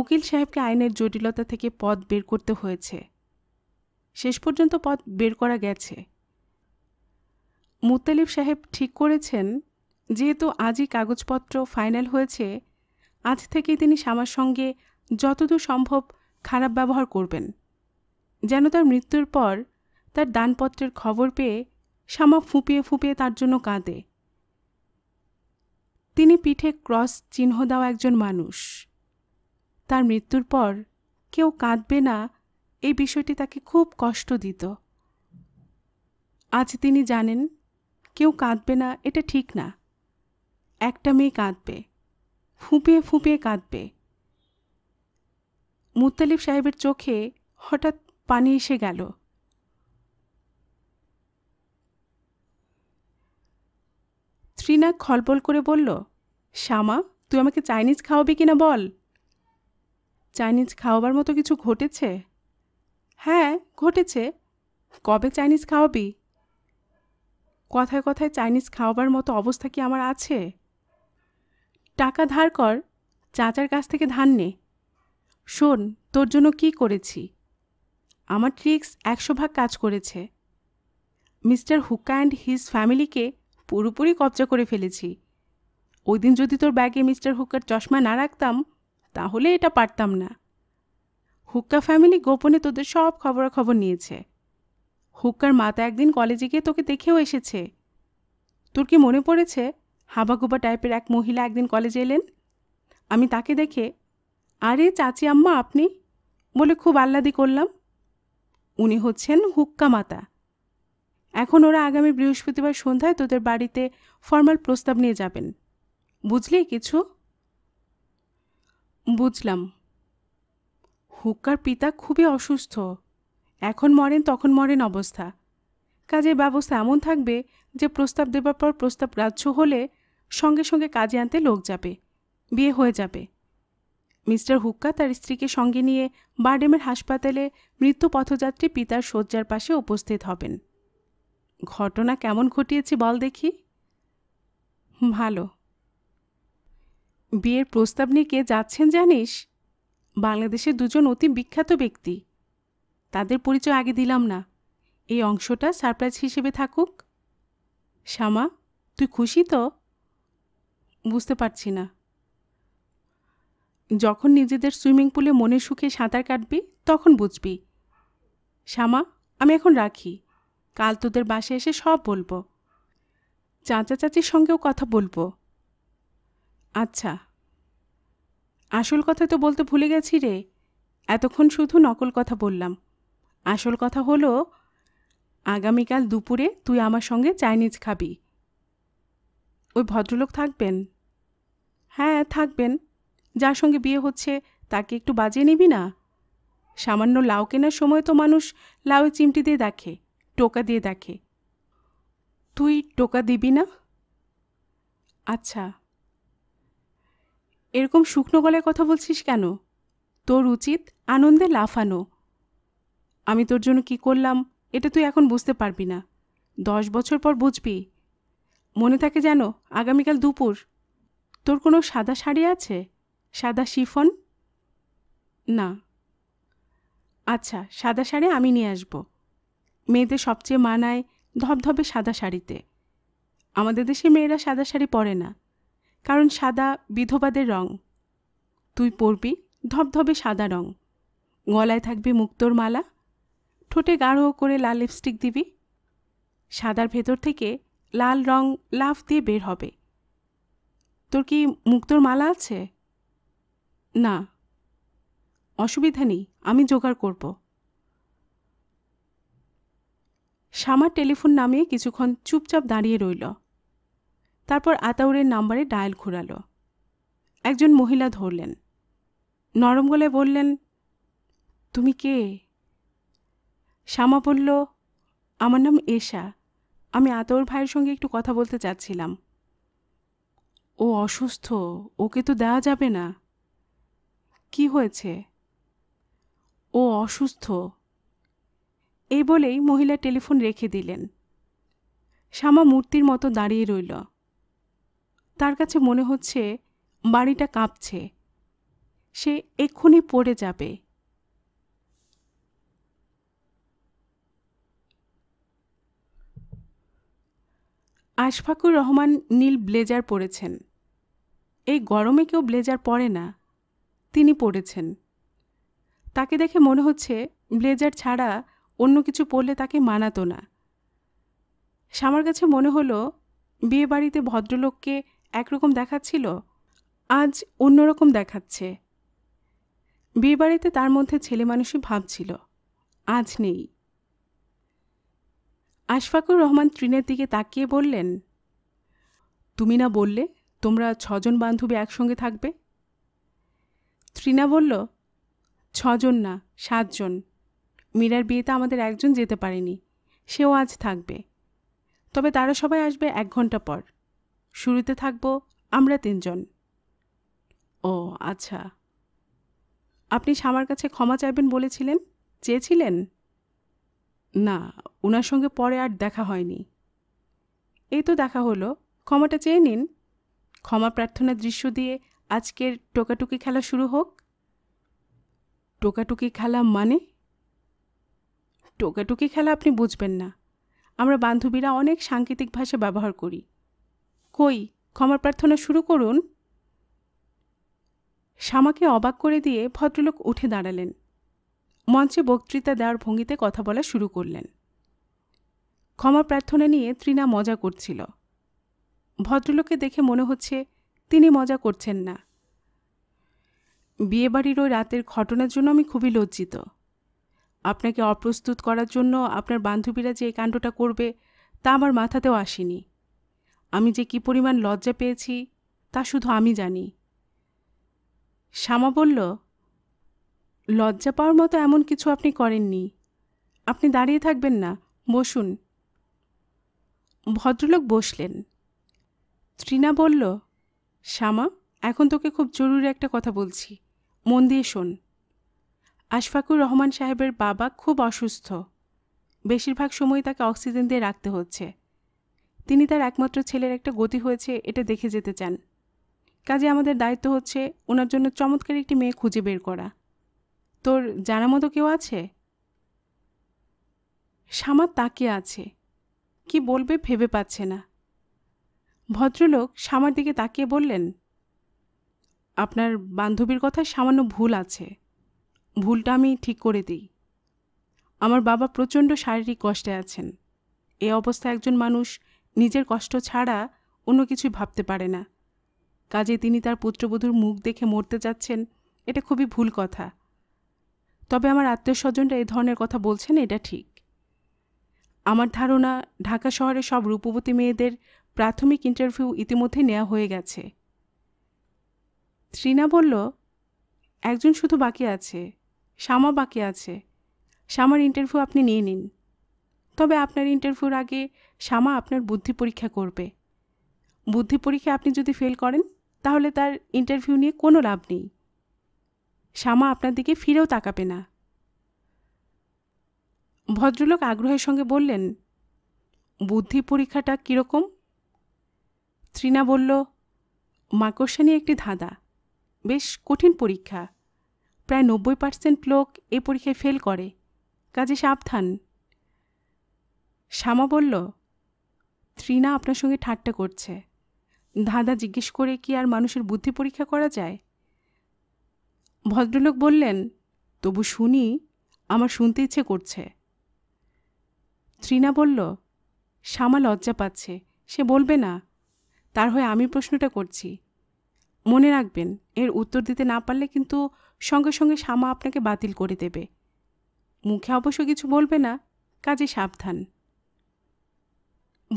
উকিল সাহেবকে আইনের জটিলতা থেকে পথ বের করতে হয়েছে শেষ পর্যন্ত পথ বের করা গেছে মুতালিব সাহেব ঠিক করেছেন যেহেতু আজই কাগজপত্র ফাইনাল হয়েছে আজ থেকে তিনি সামার সঙ্গে যতদূর সম্ভব খারাপ ব্যবহার করবেন যেন তার মৃত্যুর পর তার দানপত্রের খবর পেয়ে শামা ফুঁপিয়ে ফুঁপিয়ে তার জন্য কাঁদে তিনি পিঠে ক্রস চিহ্ন দেওয়া একজন মানুষ তার মৃত্যুর পর কেউ কাঁদবে না এই বিষয়টি তাকে খুব কষ্ট দিত আজ তিনি জানেন কেউ কাঁদবে না এটা ঠিক না একটা মেয়ে কাঁদবে ফুঁপিয়ে ফুঁপিয়ে কাঁদবে মুতালিফ সাহেবের চোখে হঠাৎ পানি এসে গেল শ্রীনা খলবল করে বলল শ্যামা তুই আমাকে চাইনিজ খাওয়াবি কিনা বল চাইনিজ খাওয়াবার মতো কিছু ঘটেছে হ্যাঁ ঘটেছে কবে চাইনিজ খাওয়াবি কথায় কথায় চাইনিজ খাওয়াবার মতো অবস্থা কি আমার আছে টাকা ধার কর চাচার কাছ থেকে ধার নে শোন তোর জন্য কি করেছি আমার ট্রিক্স একশো ভাগ কাজ করেছে মিস্টার হুকা অ্যান্ড হিজ ফ্যামিলিকে পুরোপুরি কবজা করে ফেলেছি ওই দিন যদি তোর ব্যাগে মিস্টার হুক্কার চশমা না রাখতাম তাহলে এটা পারতাম না হুক্কা ফ্যামিলি গোপনে তোদের সব খবরাখবর নিয়েছে হুক্কার মাতা একদিন কলেজে গিয়ে তোকে দেখেও এসেছে তোর কি মনে পড়েছে হাবাগুবা টাইপের এক মহিলা একদিন কলেজে এলেন আমি তাকে দেখে আরে চাচি আম্মা আপনি বলে খুব আহ্লাদি করলাম উনি হচ্ছেন হুক্কা মাতা এখন ওরা আগামী বৃহস্পতিবার সন্ধ্যায় তোদের বাড়িতে ফর্মাল প্রস্তাব নিয়ে যাবেন বুঝলি কিছু বুঝলাম হুক্কার পিতা খুবই অসুস্থ এখন মরেন তখন মরেন অবস্থা কাজে ব্যবস্থা এমন থাকবে যে প্রস্তাব দেবার পর প্রস্তাব গ্রাহ্য হলে সঙ্গে সঙ্গে কাজে আনতে লোক যাবে বিয়ে হয়ে যাবে মিস্টার হুক্কা তার স্ত্রীকে সঙ্গে নিয়ে বার্ডেমের হাসপাতালে মৃত্যু পথযাত্রী পিতার শয্যার পাশে উপস্থিত হবেন ঘটনা কেমন ঘটিয়েছি বল দেখি ভালো বিয়ের প্রস্তাব নিয়ে কে যাচ্ছেন জানিস বাংলাদেশের দুজন অতি বিখ্যাত ব্যক্তি তাদের পরিচয় আগে দিলাম না এই অংশটা সারপ্রাইজ হিসেবে থাকুক শ্যামা তুই খুশি তো বুঝতে পারছি না যখন নিজেদের সুইমিং পুলে মনের সুখে সাঁতার কাটবি তখন বুঝবি শ্যামা আমি এখন রাখি কাল তোদের বাসায় এসে সব বলবো চাচা চাচির সঙ্গেও কথা বলবো আচ্ছা আসল কথা তো বলতে ভুলে গেছি রে এতক্ষণ শুধু নকল কথা বললাম আসল কথা হলো আগামীকাল দুপুরে তুই আমার সঙ্গে চাইনিজ খাবি ওই ভদ্রলোক থাকবেন হ্যাঁ থাকবেন যার সঙ্গে বিয়ে হচ্ছে তাকে একটু বাজিয়ে নিবি না সামান্য লাউ কেনার সময় তো মানুষ লাউয়ে চিমটি দিয়ে দেখে টোকা দিয়ে দেখে তুই টোকা দিবি না আচ্ছা এরকম শুকনো গলায় কথা বলছিস কেন তোর উচিত আনন্দে লাফানো আমি তোর জন্য কি করলাম এটা তুই এখন বুঝতে পারবি না দশ বছর পর বুঝবি মনে থাকে যেন আগামীকাল দুপুর তোর কোনো সাদা শাড়ি আছে সাদা শিফন না আচ্ছা সাদা শাড়ি আমি নিয়ে আসবো মেয়েদের সবচেয়ে মানায় ধবধবে সাদা শাড়িতে আমাদের দেশে মেয়েরা সাদা শাড়ি পরে না কারণ সাদা বিধবাদের রং তুই পরবি ধবধবে সাদা রং গলায় থাকবে মুক্তোর মালা ঠোঁটে গাঢ় করে লাল লিপস্টিক দিবি সাদার ভেতর থেকে লাল রং লাফ দিয়ে বের হবে তোর কি মুক্তোর মালা আছে না অসুবিধা নেই আমি জোগাড় করবো শামার টেলিফোন নামিয়ে কিছুক্ষণ চুপচাপ দাঁড়িয়ে রইল তারপর আতাউরের নাম্বারে ডায়াল ঘুরাল একজন মহিলা ধরলেন নরম গলায় বললেন তুমি কে শ্যামা বলল আমার নাম এশা আমি আতাউর ভাইয়ের সঙ্গে একটু কথা বলতে চাচ্ছিলাম ও অসুস্থ ওকে তো দেওয়া যাবে না কি হয়েছে ও অসুস্থ এই বলেই মহিলা টেলিফোন রেখে দিলেন শ্যামা মূর্তির মতো দাঁড়িয়ে রইল তার কাছে মনে হচ্ছে বাড়িটা কাঁপছে সে এক্ষুনি পড়ে যাবে আশফাকুর রহমান নীল ব্লেজার পরেছেন এই গরমে কেউ ব্লেজার পরে না তিনি পরেছেন তাকে দেখে মনে হচ্ছে ব্লেজার ছাড়া অন্য কিছু পড়লে তাকে মানাতো না শ্যামার কাছে মনে হলো বিয়ে বাড়িতে ভদ্রলোককে একরকম দেখাচ্ছিল আজ অন্যরকম দেখাচ্ছে বিয়েবাড়িতে তার মধ্যে ছেলে মানুষই ভাবছিল আজ নেই আশফাকুর রহমান তৃণের দিকে তাকিয়ে বললেন তুমি না বললে তোমরা ছজন বান্ধবী একসঙ্গে থাকবে ত্রিনা বলল ছজন না সাতজন মীরার বিয়েতে আমাদের একজন যেতে পারেনি সেও আজ থাকবে তবে তারা সবাই আসবে এক ঘন্টা পর শুরুতে থাকব আমরা তিনজন ও আচ্ছা আপনি শ্যামার কাছে ক্ষমা চাইবেন বলেছিলেন চেয়েছিলেন না ওনার সঙ্গে পরে আর দেখা হয়নি এই তো দেখা হলো ক্ষমাটা চেয়ে নিন ক্ষমা প্রার্থনার দৃশ্য দিয়ে আজকের টোকাটুকি খেলা শুরু হোক টোকাটুকি খেলা মানে টোকাটুকি খেলা আপনি বুঝবেন না আমরা বান্ধবীরা অনেক সাংকেতিক ভাষা ব্যবহার করি কই ক্ষমা প্রার্থনা শুরু করুন শ্যামাকে অবাক করে দিয়ে ভদ্রলোক উঠে দাঁড়ালেন মঞ্চে বক্তৃতা দেওয়ার ভঙ্গিতে কথা বলা শুরু করলেন ক্ষমা প্রার্থনা নিয়ে তৃণা মজা করছিল ভদ্রলোককে দেখে মনে হচ্ছে তিনি মজা করছেন না বিয়েবাড়ির ওই রাতের ঘটনার জন্য আমি খুবই লজ্জিত আপনাকে অপ্রস্তুত করার জন্য আপনার বান্ধবীরা যে এই কাণ্ডটা করবে তা আমার মাথাতেও আসেনি আমি যে কি পরিমাণ লজ্জা পেয়েছি তা শুধু আমি জানি শ্যামা বলল লজ্জা পাওয়ার মতো এমন কিছু আপনি করেননি আপনি দাঁড়িয়ে থাকবেন না বসুন ভদ্রলোক বসলেন ত্রিনা বলল শ্যামা এখন তোকে খুব জরুরি একটা কথা বলছি মন দিয়ে শোন আশফাকুর রহমান সাহেবের বাবা খুব অসুস্থ বেশিরভাগ সময় তাকে অক্সিজেন দিয়ে রাখতে হচ্ছে তিনি তার একমাত্র ছেলের একটা গতি হয়েছে এটা দেখে যেতে চান কাজে আমাদের দায়িত্ব হচ্ছে ওনার জন্য চমৎকার একটি মেয়ে খুঁজে বের করা তোর জানা মতো কেউ আছে সামার তাকে আছে কি বলবে ভেবে পাচ্ছে না ভদ্রলোক সামার দিকে তাকিয়ে বললেন আপনার বান্ধবীর কথা সামান্য ভুল আছে ভুলটা আমি ঠিক করে দিই আমার বাবা প্রচণ্ড শারীরিক কষ্টে আছেন এ অবস্থা একজন মানুষ নিজের কষ্ট ছাড়া অন্য কিছু ভাবতে পারে না কাজে তিনি তার পুত্রবধূর মুখ দেখে মরতে যাচ্ছেন এটা খুবই ভুল কথা তবে আমার আত্মীয় স্বজনরা এ ধরনের কথা বলছেন এটা ঠিক আমার ধারণা ঢাকা শহরে সব রূপবতী মেয়েদের প্রাথমিক ইন্টারভিউ ইতিমধ্যে নেওয়া হয়ে গেছে ত্রিনা বলল একজন শুধু বাকি আছে শ্যামা বাকি আছে শ্যামার ইন্টারভিউ আপনি নিয়ে নিন তবে আপনার ইন্টারভিউর আগে শ্যামা আপনার বুদ্ধি পরীক্ষা করবে বুদ্ধি পরীক্ষা আপনি যদি ফেল করেন তাহলে তার ইন্টারভিউ নিয়ে কোনো লাভ নেই শ্যামা আপনার দিকে ফিরেও তাকাবে না ভদ্রলোক আগ্রহের সঙ্গে বললেন বুদ্ধি পরীক্ষাটা কীরকম ত্রিনা বলল নিয়ে একটি ধাঁধা বেশ কঠিন পরীক্ষা প্রায় নব্বই পার্সেন্ট লোক এই পরীক্ষায় ফেল করে কাজে সাবধান শ্যামা বলল ত্রিনা আপনার সঙ্গে ঠাট্টা করছে ধাঁধা জিজ্ঞেস করে কি আর মানুষের বুদ্ধি পরীক্ষা করা যায় ভদ্রলোক বললেন তবু শুনি আমার শুনতে ইচ্ছে করছে ত্রিনা বলল শ্যামা লজ্জা পাচ্ছে সে বলবে না তার হয়ে আমি প্রশ্নটা করছি মনে রাখবেন এর উত্তর দিতে না পারলে কিন্তু সঙ্গে সঙ্গে শামা আপনাকে বাতিল করে দেবে মুখে অবশ্য কিছু বলবে না কাজে সাবধান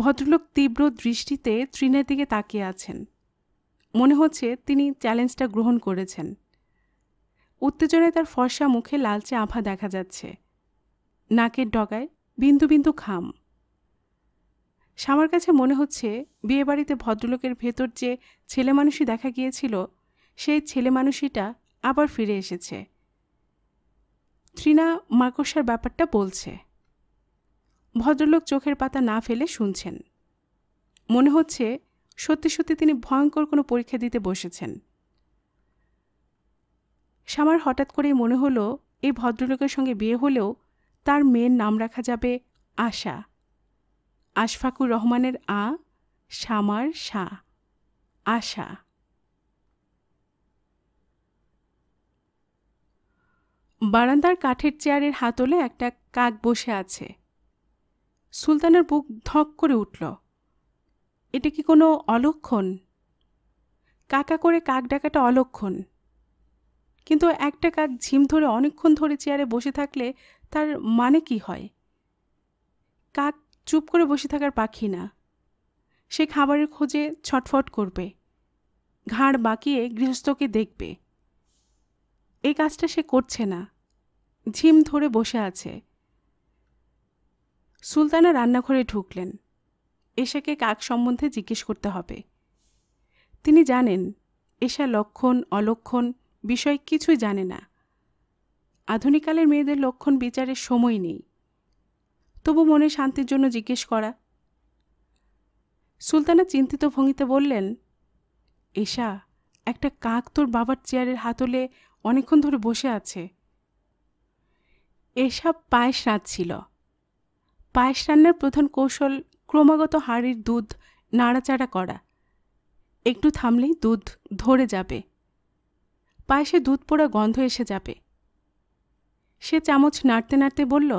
ভদ্রলোক তীব্র দৃষ্টিতে তৃণের দিকে তাকিয়ে আছেন মনে হচ্ছে তিনি চ্যালেঞ্জটা গ্রহণ করেছেন উত্তেজনায় তার ফর্সা মুখে লালচে আভা দেখা যাচ্ছে নাকের ডগায় বিন্দু বিন্দু খাম সামার কাছে মনে হচ্ছে বিয়েবাড়িতে ভদ্রলোকের ভেতর যে ছেলে মানুষই দেখা গিয়েছিল সেই ছেলে মানুষিটা আবার ফিরে এসেছে তৃণা মাকসার ব্যাপারটা বলছে ভদ্রলোক চোখের পাতা না ফেলে শুনছেন মনে হচ্ছে সত্যি সত্যি তিনি ভয়ঙ্কর কোনো পরীক্ষা দিতে বসেছেন সামার হঠাৎ করেই মনে হলো এই ভদ্রলোকের সঙ্গে বিয়ে হলেও তার মেয়ের নাম রাখা যাবে আশা আশফাকুর রহমানের আ সামার শাহ আশা বারান্দার কাঠের চেয়ারের হাতলে একটা কাক বসে আছে সুলতানের বুক ধক করে উঠল এটা কি কোনো অলক্ষণ কাকা করে কাক ডাকাটা অলক্ষণ কিন্তু একটা কাক ঝিম ধরে অনেকক্ষণ ধরে চেয়ারে বসে থাকলে তার মানে কি হয় কাক চুপ করে বসে থাকার পাখি না সে খাবারের খোঁজে ছটফট করবে ঘাড় বাঁকিয়ে গৃহস্থকে দেখবে এই কাজটা সে করছে না ঝিম ধরে বসে আছে সুলতানা রান্নাঘরে ঢুকলেন এশাকে কাক সম্বন্ধে জিজ্ঞেস করতে হবে তিনি জানেন এশা লক্ষণ অলক্ষণ বিষয় কিছুই জানে না আধুনিকালের মেয়েদের লক্ষণ বিচারের সময় নেই তবু মনে শান্তির জন্য জিজ্ঞেস করা সুলতানা চিন্তিত ভঙ্গিতে বললেন এশা একটা কাক তোর বাবার চেয়ারের হাতলে অনেকক্ষণ ধরে বসে আছে এসব পায়েস রাঁধছিল পায়েস রান্নার প্রধান কৌশল ক্রমাগত হাড়ির দুধ নাড়াচাড়া করা একটু থামলেই দুধ ধরে যাবে পায়েসে দুধ পোড়া গন্ধ এসে যাবে সে চামচ নাড়তে নাড়তে বলল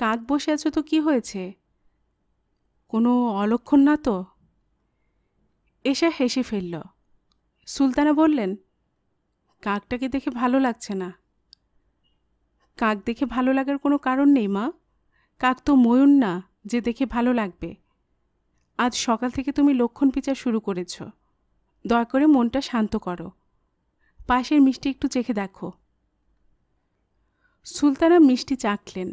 কাক বসে আছো তো কি হয়েছে কোনো অলক্ষণ না তো এসে হেসে ফেলল সুলতানা বললেন কাকটাকে দেখে ভালো লাগছে না কাক দেখে ভালো লাগার কোনো কারণ নেই মা কাক তো ময়ূর না যে দেখে ভালো লাগবে আজ সকাল থেকে তুমি লক্ষণ পিচার শুরু করেছ দয়া করে মনটা শান্ত করো পাশের মিষ্টি একটু চেখে দেখো সুলতানা মিষ্টি চাখলেন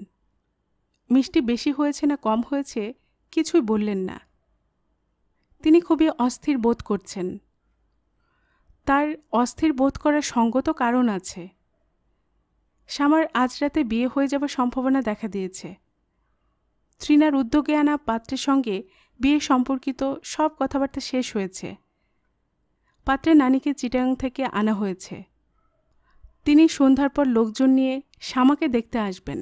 মিষ্টি বেশি হয়েছে না কম হয়েছে কিছুই বললেন না তিনি খুবই অস্থির বোধ করছেন তার অস্থির বোধ করার সঙ্গত কারণ আছে শ্যামার আজ রাতে বিয়ে হয়ে যাওয়ার সম্ভাবনা দেখা দিয়েছে তৃণার উদ্যোগে আনা পাত্রের সঙ্গে বিয়ে সম্পর্কিত সব কথাবার্তা শেষ হয়েছে পাত্রের নানিকে চিটাং থেকে আনা হয়েছে তিনি সন্ধ্যার পর লোকজন নিয়ে শ্যামাকে দেখতে আসবেন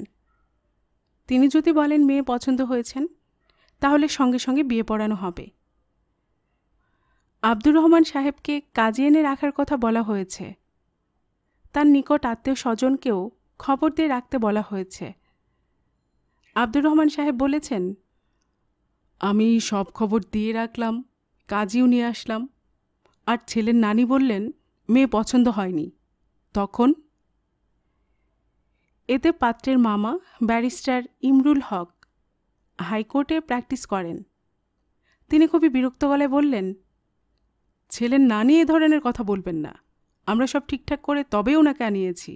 তিনি যদি বলেন মেয়ে পছন্দ হয়েছেন তাহলে সঙ্গে সঙ্গে বিয়ে পড়ানো হবে আব্দুর রহমান সাহেবকে কাজে এনে রাখার কথা বলা হয়েছে তার নিকট আত্মীয় স্বজনকেও খবর দিয়ে রাখতে বলা হয়েছে আব্দুর রহমান সাহেব বলেছেন আমি সব খবর দিয়ে রাখলাম কাজেও নিয়ে আসলাম আর ছেলের নানি বললেন মেয়ে পছন্দ হয়নি তখন এতে পাত্রের মামা ব্যারিস্টার ইমরুল হক হাইকোর্টে প্র্যাকটিস করেন তিনি খুবই বিরক্ত গলায় বললেন ছেলের নানি এ ধরনের কথা বলবেন না আমরা সব ঠিকঠাক করে তবে ওনাকে আনিয়েছি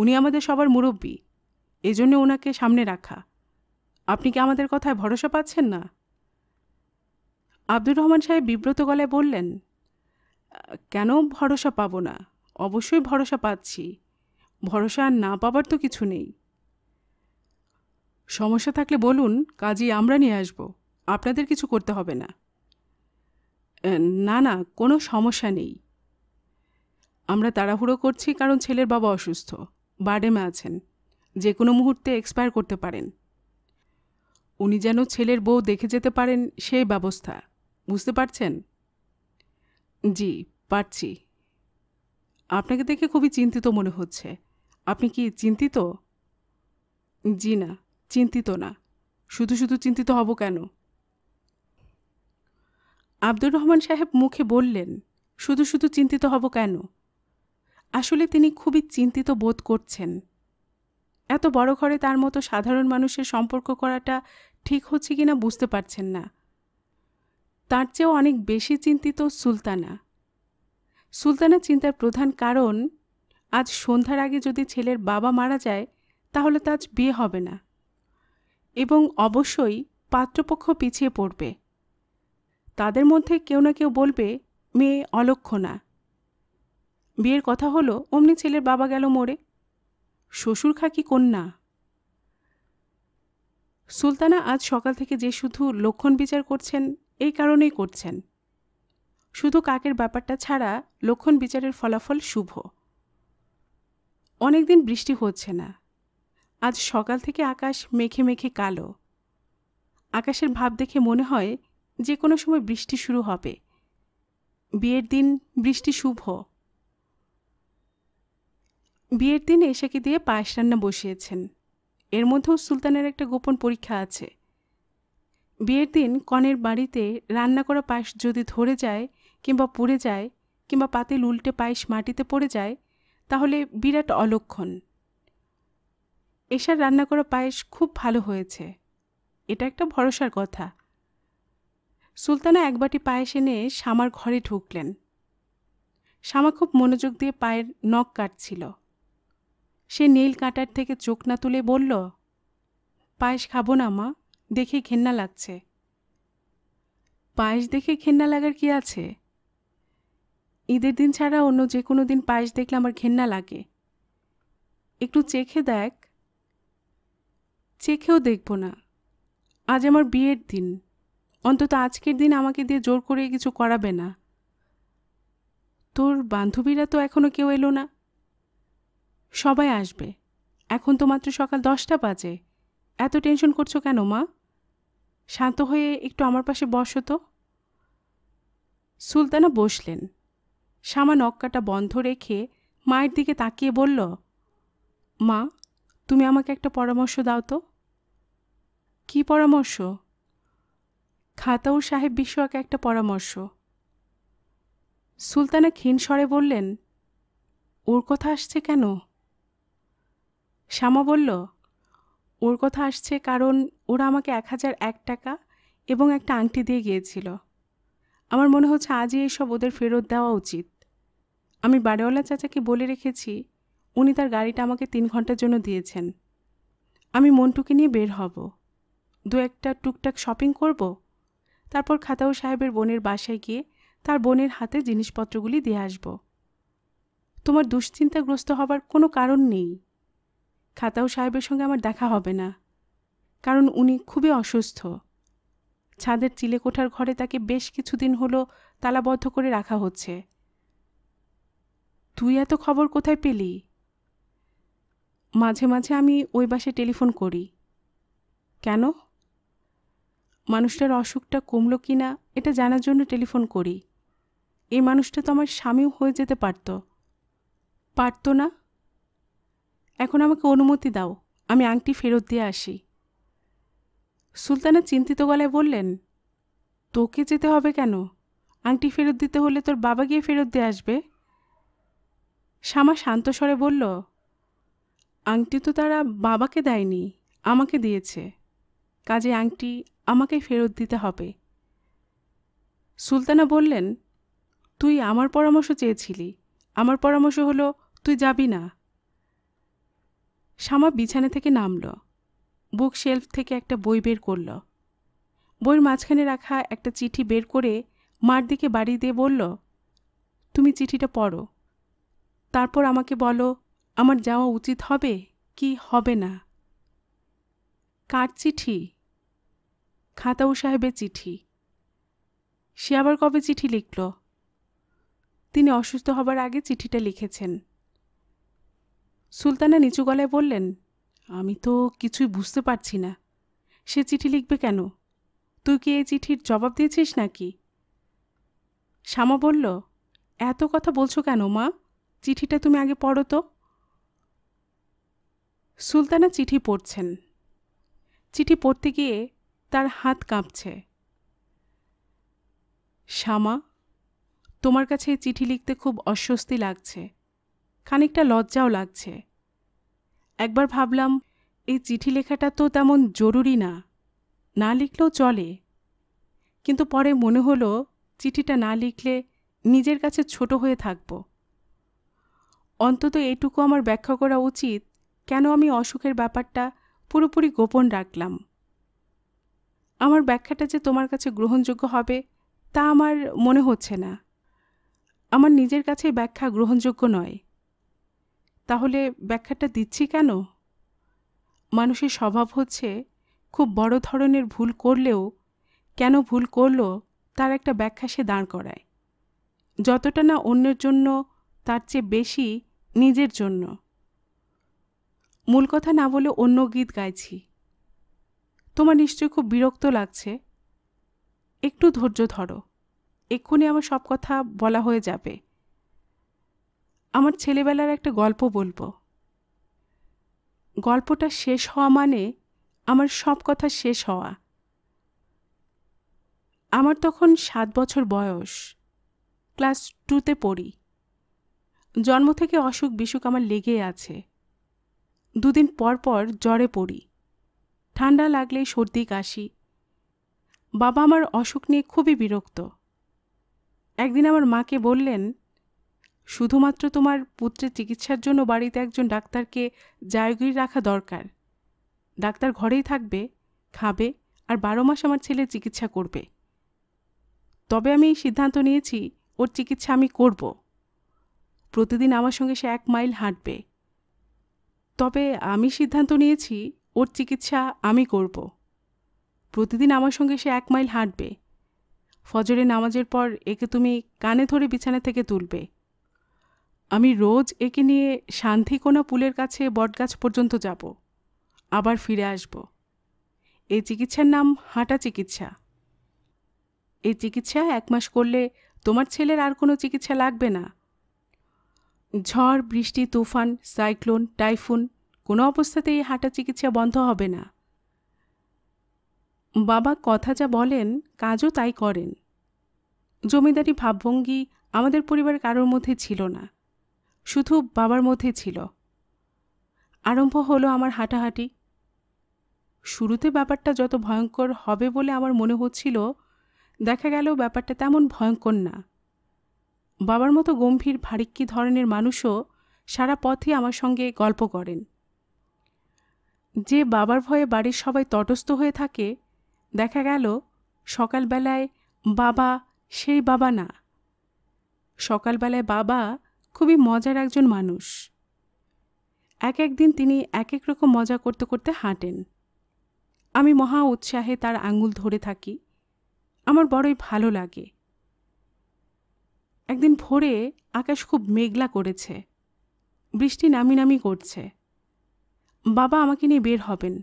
উনি আমাদের সবার মুরব্বী এজন্য ওনাকে সামনে রাখা আপনি কি আমাদের কথায় ভরসা পাচ্ছেন না আব্দুর রহমান সাহেব বিব্রত গলায় বললেন কেন ভরসা পাবো না অবশ্যই ভরসা পাচ্ছি ভরসা আর না পাবার তো কিছু নেই সমস্যা থাকলে বলুন কাজই আমরা নিয়ে আসব আপনাদের কিছু করতে হবে না না না কোনো সমস্যা নেই আমরা তাড়াহুড়ো করছি কারণ ছেলের বাবা অসুস্থ বার্ডেমে আছেন যে কোনো মুহূর্তে এক্সপায়ার করতে পারেন উনি যেন ছেলের বউ দেখে যেতে পারেন সেই ব্যবস্থা বুঝতে পারছেন জি পারছি আপনাকে দেখে খুবই চিন্তিত মনে হচ্ছে আপনি কি চিন্তিত জি না চিন্তিত না শুধু শুধু চিন্তিত হব কেন আব্দুর রহমান সাহেব মুখে বললেন শুধু শুধু চিন্তিত হব কেন আসলে তিনি খুবই চিন্তিত বোধ করছেন এত বড় ঘরে তার মতো সাধারণ মানুষের সম্পর্ক করাটা ঠিক হচ্ছে কিনা বুঝতে পারছেন না তার চেয়েও অনেক বেশি চিন্তিত সুলতানা সুলতানা চিন্তার প্রধান কারণ আজ সন্ধ্যার আগে যদি ছেলের বাবা মারা যায় তাহলে তাজ বিয়ে হবে না এবং অবশ্যই পাত্রপক্ষ পিছিয়ে পড়বে তাদের মধ্যে কেউ না কেউ বলবে মেয়ে অলক্ষণা বিয়ের কথা হলো অমনি ছেলের বাবা গেল মোড়ে শ্বশুর খাকি কন্যা সুলতানা আজ সকাল থেকে যে শুধু লক্ষণ বিচার করছেন এই কারণেই করছেন শুধু কাকের ব্যাপারটা ছাড়া লক্ষণ বিচারের ফলাফল শুভ অনেকদিন বৃষ্টি হচ্ছে না আজ সকাল থেকে আকাশ মেখে মেখে কালো আকাশের ভাব দেখে মনে হয় যে কোনো সময় বৃষ্টি শুরু হবে বিয়ের দিন বৃষ্টি শুভ বিয়ের দিন এসাকে দিয়ে পায়েস রান্না বসিয়েছেন এর মধ্যেও সুলতানের একটা গোপন পরীক্ষা আছে বিয়ের দিন কনের বাড়িতে রান্না করা পায়েস যদি ধরে যায় কিংবা পড়ে যায় কিংবা পাতে উল্টে পায়েস মাটিতে পড়ে যায় তাহলে বিরাট অলক্ষণ এসার রান্না করা পায়েস খুব ভালো হয়েছে এটা একটা ভরসার কথা সুলতানা একবাটি পায়েস এনে শামার ঘরে ঢুকলেন শামা খুব মনোযোগ দিয়ে পায়ের নখ কাটছিল সে নীল কাটার থেকে চোখ না তুলে বলল পায়েস খাবো না মা দেখে ঘেন্না লাগছে পায়েস দেখে ঘেন্না লাগার কি আছে ঈদের দিন ছাড়া অন্য যে কোনো দিন পায়েস দেখলে আমার ঘেন্না লাগে একটু চেখে দেখ চেখেও দেখব না আজ আমার বিয়ের দিন অন্তত আজকের দিন আমাকে দিয়ে জোর করে কিছু করাবে না তোর বান্ধবীরা তো এখনও কেউ এলো না সবাই আসবে এখন তো মাত্র সকাল দশটা বাজে এত টেনশন করছো কেন মা শান্ত হয়ে একটু আমার পাশে বসো তো সুলতানা বসলেন সামা নক্কাটা বন্ধ রেখে মায়ের দিকে তাকিয়ে বলল মা তুমি আমাকে একটা পরামর্শ দাও তো কী পরামর্শ খাতাউর সাহেব বিষয়ক একটা পরামর্শ সুলতানা ক্ষীণ স্বরে বললেন ওর কথা আসছে কেন শ্যামা বলল ওর কথা আসছে কারণ ওরা আমাকে এক হাজার এক টাকা এবং একটা আংটি দিয়ে গিয়েছিল আমার মনে হচ্ছে আজই এসব ওদের ফেরত দেওয়া উচিত আমি বাড়িওয়ালা চাচাকে বলে রেখেছি উনি তার গাড়িটা আমাকে তিন ঘন্টার জন্য দিয়েছেন আমি মন্টুকে নিয়ে বের হব দু একটা টুকটাক শপিং করবো তারপর খাতাউ সাহেবের বোনের বাসায় গিয়ে তার বোনের হাতে জিনিসপত্রগুলি দিয়ে আসব তোমার দুশ্চিন্তাগ্রস্ত হবার কোনো কারণ নেই খাতাউ সাহেবের সঙ্গে আমার দেখা হবে না কারণ উনি খুবই অসুস্থ ছাদের চিলেকোঠার ঘরে তাকে বেশ কিছুদিন হলো তালাবদ্ধ করে রাখা হচ্ছে তুই এত খবর কোথায় পেলি মাঝে মাঝে আমি ওই বাসে টেলিফোন করি কেন মানুষটার অসুখটা কমলো কি না এটা জানার জন্য টেলিফোন করি এই মানুষটা তো আমার স্বামীও হয়ে যেতে পারত পারত না এখন আমাকে অনুমতি দাও আমি আংটি ফেরত দিয়ে আসি সুলতানা চিন্তিত গলায় বললেন তোকে যেতে হবে কেন আংটি ফেরত দিতে হলে তোর বাবা গিয়ে ফেরত দিয়ে আসবে শ্যামা শান্ত স্বরে বলল আংটি তো তারা বাবাকে দেয়নি আমাকে দিয়েছে কাজে আংটি আমাকে ফেরত দিতে হবে সুলতানা বললেন তুই আমার পরামর্শ চেয়েছিলি আমার পরামর্শ হলো তুই যাবি না শামা বিছানা থেকে নামল বুক শেলফ থেকে একটা বই বের করল বইয়ের মাঝখানে রাখা একটা চিঠি বের করে মার দিকে বাড়ি দিয়ে বলল তুমি চিঠিটা পড়ো তারপর আমাকে বলো আমার যাওয়া উচিত হবে কি হবে না কার চিঠি খাতাউ সাহেবের চিঠি সে আবার কবে চিঠি লিখল তিনি অসুস্থ হবার আগে চিঠিটা লিখেছেন সুলতানা নিচু গলায় বললেন আমি তো কিছুই বুঝতে পারছি না সে চিঠি লিখবে কেন তুই কি এই চিঠির জবাব দিয়েছিস নাকি শ্যামা বলল এত কথা বলছো কেন মা চিঠিটা তুমি আগে পড়ো তো সুলতানা চিঠি পড়ছেন চিঠি পড়তে গিয়ে তার হাত কাঁপছে শ্যামা তোমার কাছে চিঠি লিখতে খুব অস্বস্তি লাগছে খানিকটা লজ্জাও লাগছে একবার ভাবলাম এই চিঠি লেখাটা তো তেমন জরুরি না না লিখলেও চলে কিন্তু পরে মনে হলো চিঠিটা না লিখলে নিজের কাছে ছোট হয়ে থাকব অন্তত এটুকু আমার ব্যাখ্যা করা উচিত কেন আমি অসুখের ব্যাপারটা পুরোপুরি গোপন রাখলাম আমার ব্যাখ্যাটা যে তোমার কাছে গ্রহণযোগ্য হবে তা আমার মনে হচ্ছে না আমার নিজের কাছে ব্যাখ্যা গ্রহণযোগ্য নয় তাহলে ব্যাখ্যাটা দিচ্ছি কেন মানুষের স্বভাব হচ্ছে খুব বড় ধরনের ভুল করলেও কেন ভুল করল তার একটা ব্যাখ্যা সে দাঁড় করায় যতটা না অন্যের জন্য তার চেয়ে বেশি নিজের জন্য মূল কথা না বলে অন্য গীত গাইছি তোমার নিশ্চয়ই খুব বিরক্ত লাগছে একটু ধৈর্য ধরো এক্ষুনি আমার সব কথা বলা হয়ে যাবে আমার ছেলেবেলার একটা গল্প বলবো গল্পটা শেষ হওয়া মানে আমার সব কথা শেষ হওয়া আমার তখন সাত বছর বয়স ক্লাস টুতে পড়ি জন্ম থেকে অসুখ বিসুখ আমার লেগে আছে দুদিন পর পর জ্বরে পড়ি ঠান্ডা লাগলে সর্দি কাশি বাবা আমার অসুখ নিয়ে খুবই বিরক্ত একদিন আমার মাকে বললেন শুধুমাত্র তোমার পুত্রের চিকিৎসার জন্য বাড়িতে একজন ডাক্তারকে জায়গির রাখা দরকার ডাক্তার ঘরেই থাকবে খাবে আর বারো মাস আমার ছেলে চিকিৎসা করবে তবে আমি এই সিদ্ধান্ত নিয়েছি ওর চিকিৎসা আমি করব প্রতিদিন আমার সঙ্গে সে এক মাইল হাঁটবে তবে আমি সিদ্ধান্ত নিয়েছি ওর চিকিৎসা আমি করব প্রতিদিন আমার সঙ্গে সে এক মাইল হাঁটবে ফজরে নামাজের পর একে তুমি কানে ধরে বিছানা থেকে তুলবে আমি রোজ একে নিয়ে শান্তিকোনা পুলের কাছে বটগাছ পর্যন্ত যাব আবার ফিরে আসব এই চিকিৎসার নাম হাঁটা চিকিৎসা এই চিকিৎসা এক মাস করলে তোমার ছেলের আর কোনো চিকিৎসা লাগবে না ঝড় বৃষ্টি তুফান সাইক্লোন টাইফুন কোনো অবস্থাতেই হাঁটা চিকিৎসা বন্ধ হবে না বাবা কথা যা বলেন কাজও তাই করেন জমিদারি ভাবভঙ্গি আমাদের পরিবার কারোর মধ্যে ছিল না শুধু বাবার মধ্যে ছিল আরম্ভ হলো আমার হাঁটাহাঁটি শুরুতে ব্যাপারটা যত ভয়ঙ্কর হবে বলে আমার মনে হচ্ছিল দেখা গেল ব্যাপারটা তেমন ভয়ঙ্কর না বাবার মতো গম্ভীর ভারিক্কি ধরনের মানুষও সারা পথে আমার সঙ্গে গল্প করেন যে বাবার ভয়ে বাড়ির সবাই তটস্থ হয়ে থাকে দেখা গেল সকালবেলায় বাবা সেই বাবা না সকালবেলায় বাবা খুবই মজার একজন মানুষ এক একদিন তিনি এক এক রকম মজা করতে করতে হাঁটেন আমি মহা উৎসাহে তার আঙুল ধরে থাকি আমার বড়ই ভালো লাগে একদিন ভোরে আকাশ খুব মেঘলা করেছে বৃষ্টি নামি নামি করছে বাবা আমাকে নিয়ে বের হবেন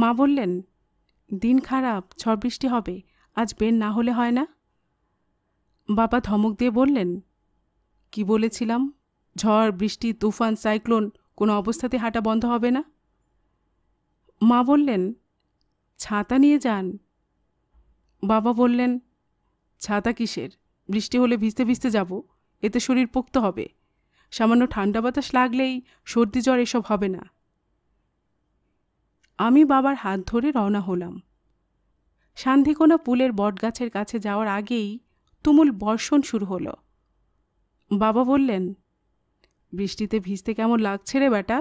মা বললেন দিন খারাপ ঝড় বৃষ্টি হবে আজ বের না হলে হয় না বাবা ধমক দিয়ে বললেন কি বলেছিলাম ঝড় বৃষ্টি তুফান সাইক্লোন কোনো অবস্থাতে হাঁটা বন্ধ হবে না মা বললেন ছাতা নিয়ে যান বাবা বললেন ছাতা কিসের বৃষ্টি হলে ভিজতে ভিজতে যাব এতে শরীর পোক্ত হবে সামান্য ঠান্ডা বাতাস লাগলেই সর্দি জ্বর এসব হবে না আমি বাবার হাত ধরে রওনা হলাম সান্ধিকোনা পুলের বটগাছের কাছে যাওয়ার আগেই তুমুল বর্ষণ শুরু হলো বাবা বললেন বৃষ্টিতে ভিজতে কেমন লাগছে রে বেটা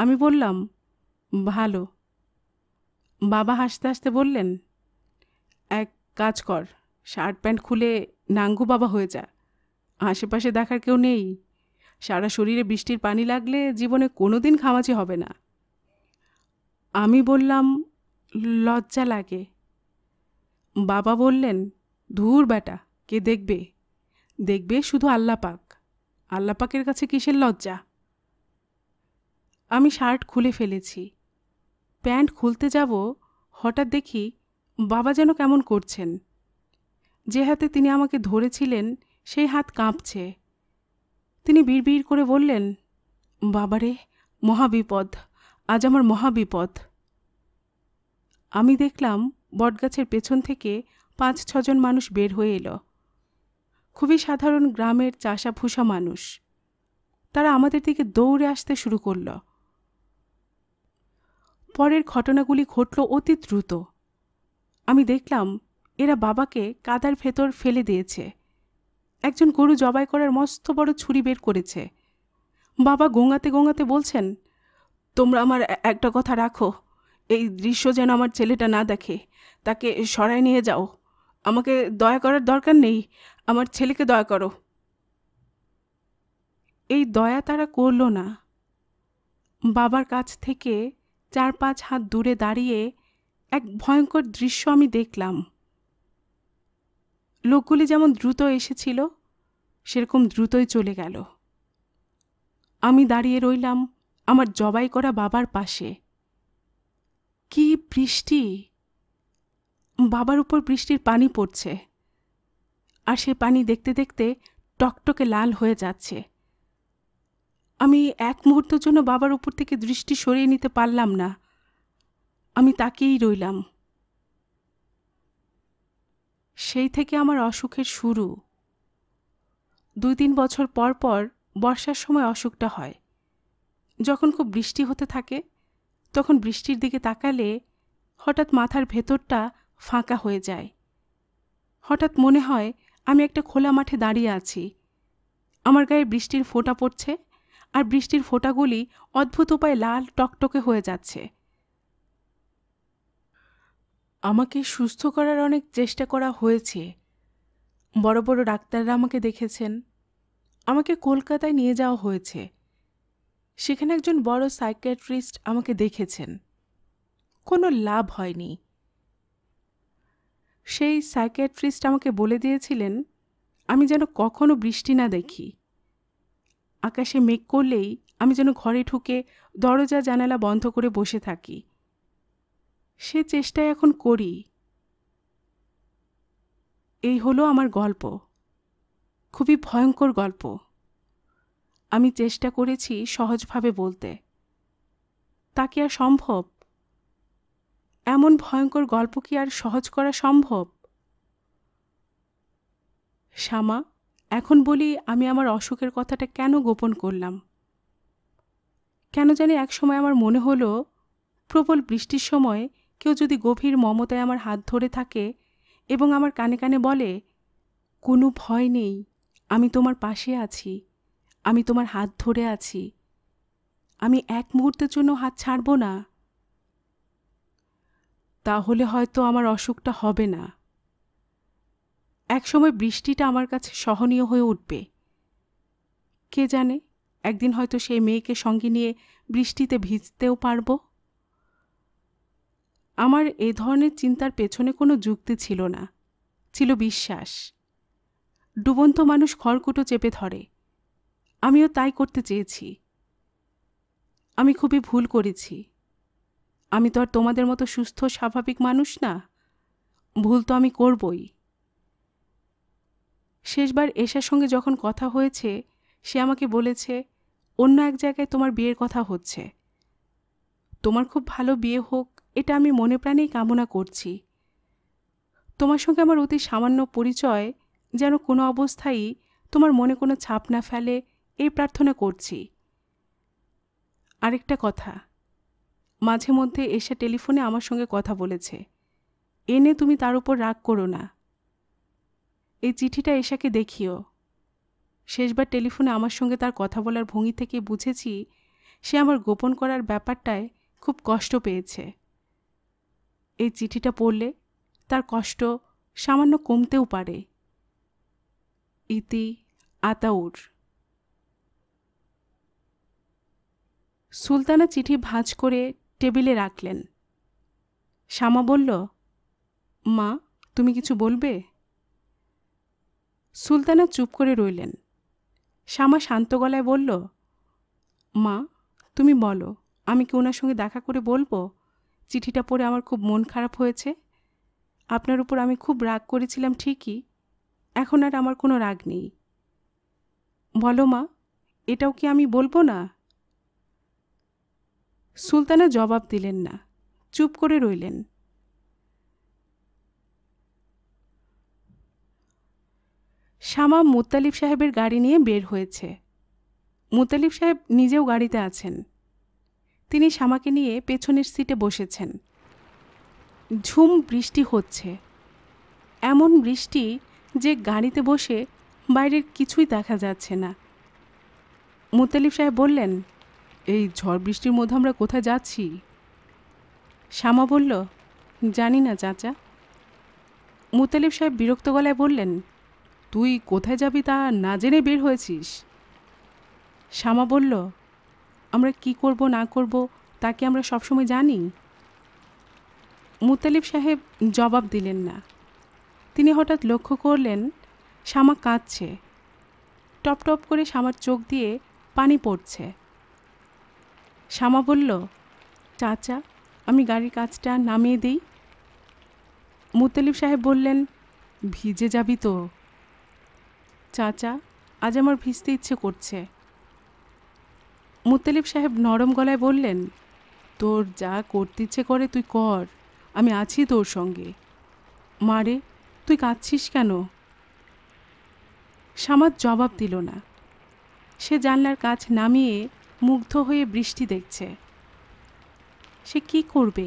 আমি বললাম ভালো বাবা হাসতে হাসতে বললেন এক কাজ কর শার্ট প্যান্ট খুলে নাঙ্গু বাবা হয়ে যা আশেপাশে দেখার কেউ নেই সারা শরীরে বৃষ্টির পানি লাগলে জীবনে কোনো দিন খামাচি হবে না আমি বললাম লজ্জা লাগে বাবা বললেন ধুর বেটা কে দেখবে দেখবে শুধু আল্লাপাক আল্লাপাকের কাছে কিসের লজ্জা আমি শার্ট খুলে ফেলেছি প্যান্ট খুলতে যাব হঠাৎ দেখি বাবা যেন কেমন করছেন যে হাতে তিনি আমাকে ধরেছিলেন সেই হাত কাঁপছে তিনি বিড়বিড় করে বললেন বাবারে মহাবিপদ আজ আমার মহাবিপদ আমি দেখলাম বটগাছের পেছন থেকে পাঁচ ছজন মানুষ বের হয়ে এলো খুবই সাধারণ গ্রামের চাষাভুষা মানুষ তারা আমাদের দিকে দৌড়ে আসতে শুরু করল পরের ঘটনাগুলি ঘটল অতি দ্রুত আমি দেখলাম এরা বাবাকে কাদার ভেতর ফেলে দিয়েছে একজন গরু জবাই করার মস্ত বড় ছুরি বের করেছে বাবা গোঙাতে গোঙাতে বলছেন তোমরা আমার একটা কথা রাখো এই দৃশ্য যেন আমার ছেলেটা না দেখে তাকে সরায় নিয়ে যাও আমাকে দয়া করার দরকার নেই আমার ছেলেকে দয়া করো এই দয়া তারা করল না বাবার কাছ থেকে চার পাঁচ হাত দূরে দাঁড়িয়ে এক ভয়ঙ্কর দৃশ্য আমি দেখলাম লোকগুলি যেমন দ্রুত এসেছিল সেরকম দ্রুতই চলে গেল আমি দাঁড়িয়ে রইলাম আমার জবাই করা বাবার পাশে কি বৃষ্টি বাবার উপর বৃষ্টির পানি পড়ছে আর সে পানি দেখতে দেখতে টকটকে লাল হয়ে যাচ্ছে আমি এক মুহূর্তের জন্য বাবার উপর থেকে দৃষ্টি সরিয়ে নিতে পারলাম না আমি তাকেই রইলাম সেই থেকে আমার অসুখের শুরু দুই তিন বছর পর পর বর্ষার সময় অসুখটা হয় যখন খুব বৃষ্টি হতে থাকে তখন বৃষ্টির দিকে তাকালে হঠাৎ মাথার ভেতরটা ফাঁকা হয়ে যায় হঠাৎ মনে হয় আমি একটা খোলা মাঠে দাঁড়িয়ে আছি আমার গায়ে বৃষ্টির ফোঁটা পড়ছে আর বৃষ্টির ফোঁটাগুলি অদ্ভুত উপায়ে লাল টকটকে হয়ে যাচ্ছে আমাকে সুস্থ করার অনেক চেষ্টা করা হয়েছে বড় বড় ডাক্তাররা আমাকে দেখেছেন আমাকে কলকাতায় নিয়ে যাওয়া হয়েছে সেখানে একজন বড় সাইকিয়াট্রিস্ট আমাকে দেখেছেন কোনো লাভ হয়নি সেই সাইকিয়াট্রিস্ট আমাকে বলে দিয়েছিলেন আমি যেন কখনো বৃষ্টি না দেখি আকাশে মেঘ করলেই আমি যেন ঘরে ঢুকে দরজা জানালা বন্ধ করে বসে থাকি সে চেষ্টা এখন করি এই হলো আমার গল্প খুবই ভয়ঙ্কর গল্প আমি চেষ্টা করেছি সহজভাবে বলতে তা কি আর সম্ভব এমন ভয়ঙ্কর গল্প কি আর সহজ করা সম্ভব শ্যামা এখন বলি আমি আমার অসুখের কথাটা কেন গোপন করলাম কেন জানি একসময় আমার মনে হলো প্রবল বৃষ্টির সময় কেউ যদি গভীর মমতায় আমার হাত ধরে থাকে এবং আমার কানে কানে বলে কোনো ভয় নেই আমি তোমার পাশে আছি আমি তোমার হাত ধরে আছি আমি এক মুহূর্তের জন্য হাত ছাড়ব না তাহলে হয়তো আমার অসুখটা হবে না একসময় বৃষ্টিটা আমার কাছে সহনীয় হয়ে উঠবে কে জানে একদিন হয়তো সেই মেয়েকে সঙ্গে নিয়ে বৃষ্টিতে ভিজতেও পারব আমার এ ধরনের চিন্তার পেছনে কোনো যুক্তি ছিল না ছিল বিশ্বাস ডুবন্ত মানুষ খড়কুটো চেপে ধরে আমিও তাই করতে চেয়েছি আমি খুবই ভুল করেছি আমি তো আর তোমাদের মতো সুস্থ স্বাভাবিক মানুষ না ভুল তো আমি করবই শেষবার এশার সঙ্গে যখন কথা হয়েছে সে আমাকে বলেছে অন্য এক জায়গায় তোমার বিয়ের কথা হচ্ছে তোমার খুব ভালো বিয়ে হোক এটা আমি মনে প্রাণেই কামনা করছি তোমার সঙ্গে আমার অতি সামান্য পরিচয় যেন কোনো অবস্থায় তোমার মনে কোনো ছাপ না ফেলে এই প্রার্থনা করছি আরেকটা কথা মাঝে মধ্যে এসে টেলিফোনে আমার সঙ্গে কথা বলেছে এনে তুমি তার উপর রাগ করো না এই চিঠিটা এশাকে দেখিও শেষবার টেলিফোনে আমার সঙ্গে তার কথা বলার ভঙ্গি থেকে বুঝেছি সে আমার গোপন করার ব্যাপারটায় খুব কষ্ট পেয়েছে এই চিঠিটা পড়লে তার কষ্ট সামান্য কমতেও পারে ইতি আতাউর সুলতানা চিঠি ভাঁজ করে টেবিলে রাখলেন শ্যামা বলল মা তুমি কিছু বলবে সুলতানা চুপ করে রইলেন শ্যামা শান্ত গলায় বলল মা তুমি বলো আমি কি ওনার সঙ্গে দেখা করে বলবো চিঠিটা পড়ে আমার খুব মন খারাপ হয়েছে আপনার উপর আমি খুব রাগ করেছিলাম ঠিকই এখন আর আমার কোনো রাগ নেই বলো মা এটাও কি আমি বলবো না সুলতানা জবাব দিলেন না চুপ করে রইলেন শ্যামা মুতালিব সাহেবের গাড়ি নিয়ে বের হয়েছে মুতালিব সাহেব নিজেও গাড়িতে আছেন তিনি শ্যামাকে নিয়ে পেছনের সিটে বসেছেন ঝুম বৃষ্টি হচ্ছে এমন বৃষ্টি যে গাড়িতে বসে বাইরের কিছুই দেখা যাচ্ছে না মুতালিব সাহেব বললেন এই ঝড় বৃষ্টির মধ্যে আমরা কোথায় যাচ্ছি শ্যামা বলল জানি না চাচা মুতালিব সাহেব বিরক্ত গলায় বললেন তুই কোথায় যাবি তা না জেনে বের হয়েছিস শ্যামা বলল আমরা কি করব না করব তা কি আমরা সবসময় জানি মুতালিব সাহেব জবাব দিলেন না তিনি হঠাৎ লক্ষ্য করলেন শ্যামা কাঁদছে টপ টপ করে শ্যামার চোখ দিয়ে পানি পড়ছে শ্যামা বলল চাচা আমি গাড়ির কাজটা নামিয়ে দিই মুতালিব সাহেব বললেন ভিজে যাবি তো চাচা আজ আমার ভিজতে ইচ্ছে করছে মুতালিব সাহেব নরম গলায় বললেন তোর যা করতে ইচ্ছে করে তুই কর আমি আছি তোর সঙ্গে মারে তুই কাঁদছিস কেন শ্যামার জবাব দিল না সে জানলার কাজ নামিয়ে মুগ্ধ হয়ে বৃষ্টি দেখছে সে কি করবে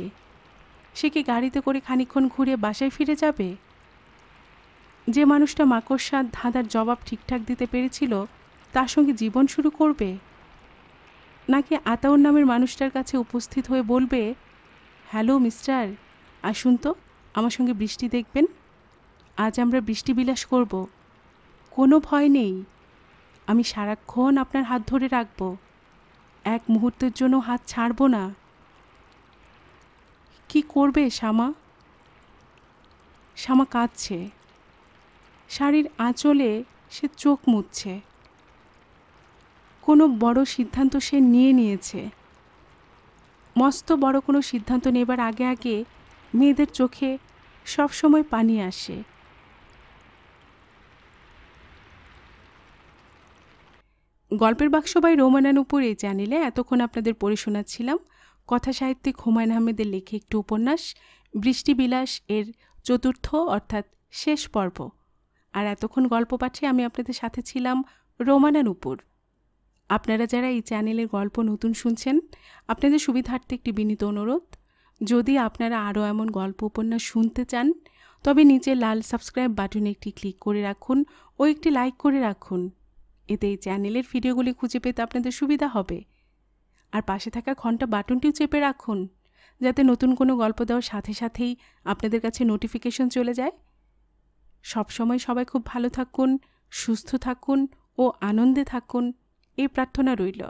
সে কি গাড়িতে করে খানিক্ষণ ঘুরে বাসায় ফিরে যাবে যে মানুষটা মাকড়সার ধাঁধার জবাব ঠিকঠাক দিতে পেরেছিল তার সঙ্গে জীবন শুরু করবে নাকি আতাউর নামের মানুষটার কাছে উপস্থিত হয়ে বলবে হ্যালো মিস্টার আসুন তো আমার সঙ্গে বৃষ্টি দেখবেন আজ আমরা বৃষ্টি বিলাস করব কোনো ভয় নেই আমি সারাক্ষণ আপনার হাত ধরে রাখবো এক মুহূর্তের জন্য হাত ছাড়ব না কি করবে শ্যামা শ্যামা কাঁদছে শাড়ির আঁচলে সে চোখ মুচ্ছে কোনো বড় সিদ্ধান্ত সে নিয়ে নিয়েছে মস্ত বড় কোনো সিদ্ধান্ত নেবার আগে আগে মেয়েদের চোখে সবসময় পানি আসে গল্পের বাক্স বাই রোমানান উপর এই চ্যানেলে এতক্ষণ আপনাদের পড়ে শোনাচ্ছিলাম কথা সাহিত্যিক হুমায়ুন আহমেদের লেখে একটি উপন্যাস বৃষ্টিবিলাস এর চতুর্থ অর্থাৎ শেষ পর্ব আর এতক্ষণ গল্প পাঠে আমি আপনাদের সাথে ছিলাম রোমানান উপর আপনারা যারা এই চ্যানেলের গল্প নতুন শুনছেন আপনাদের সুবিধার্থে একটি বিনীত অনুরোধ যদি আপনারা আরও এমন গল্প উপন্যাস শুনতে চান তবে নিচে লাল সাবস্ক্রাইব বাটনে একটি ক্লিক করে রাখুন ও একটি লাইক করে রাখুন এতে এই চ্যানেলের ভিডিওগুলি খুঁজে পেতে আপনাদের সুবিধা হবে আর পাশে থাকা ঘন্টা বাটনটিও চেপে রাখুন যাতে নতুন কোনো গল্প দেওয়ার সাথে সাথেই আপনাদের কাছে নোটিফিকেশন চলে যায় সবসময় সবাই খুব ভালো থাকুন সুস্থ থাকুন ও আনন্দে থাকুন এই প্রার্থনা রইল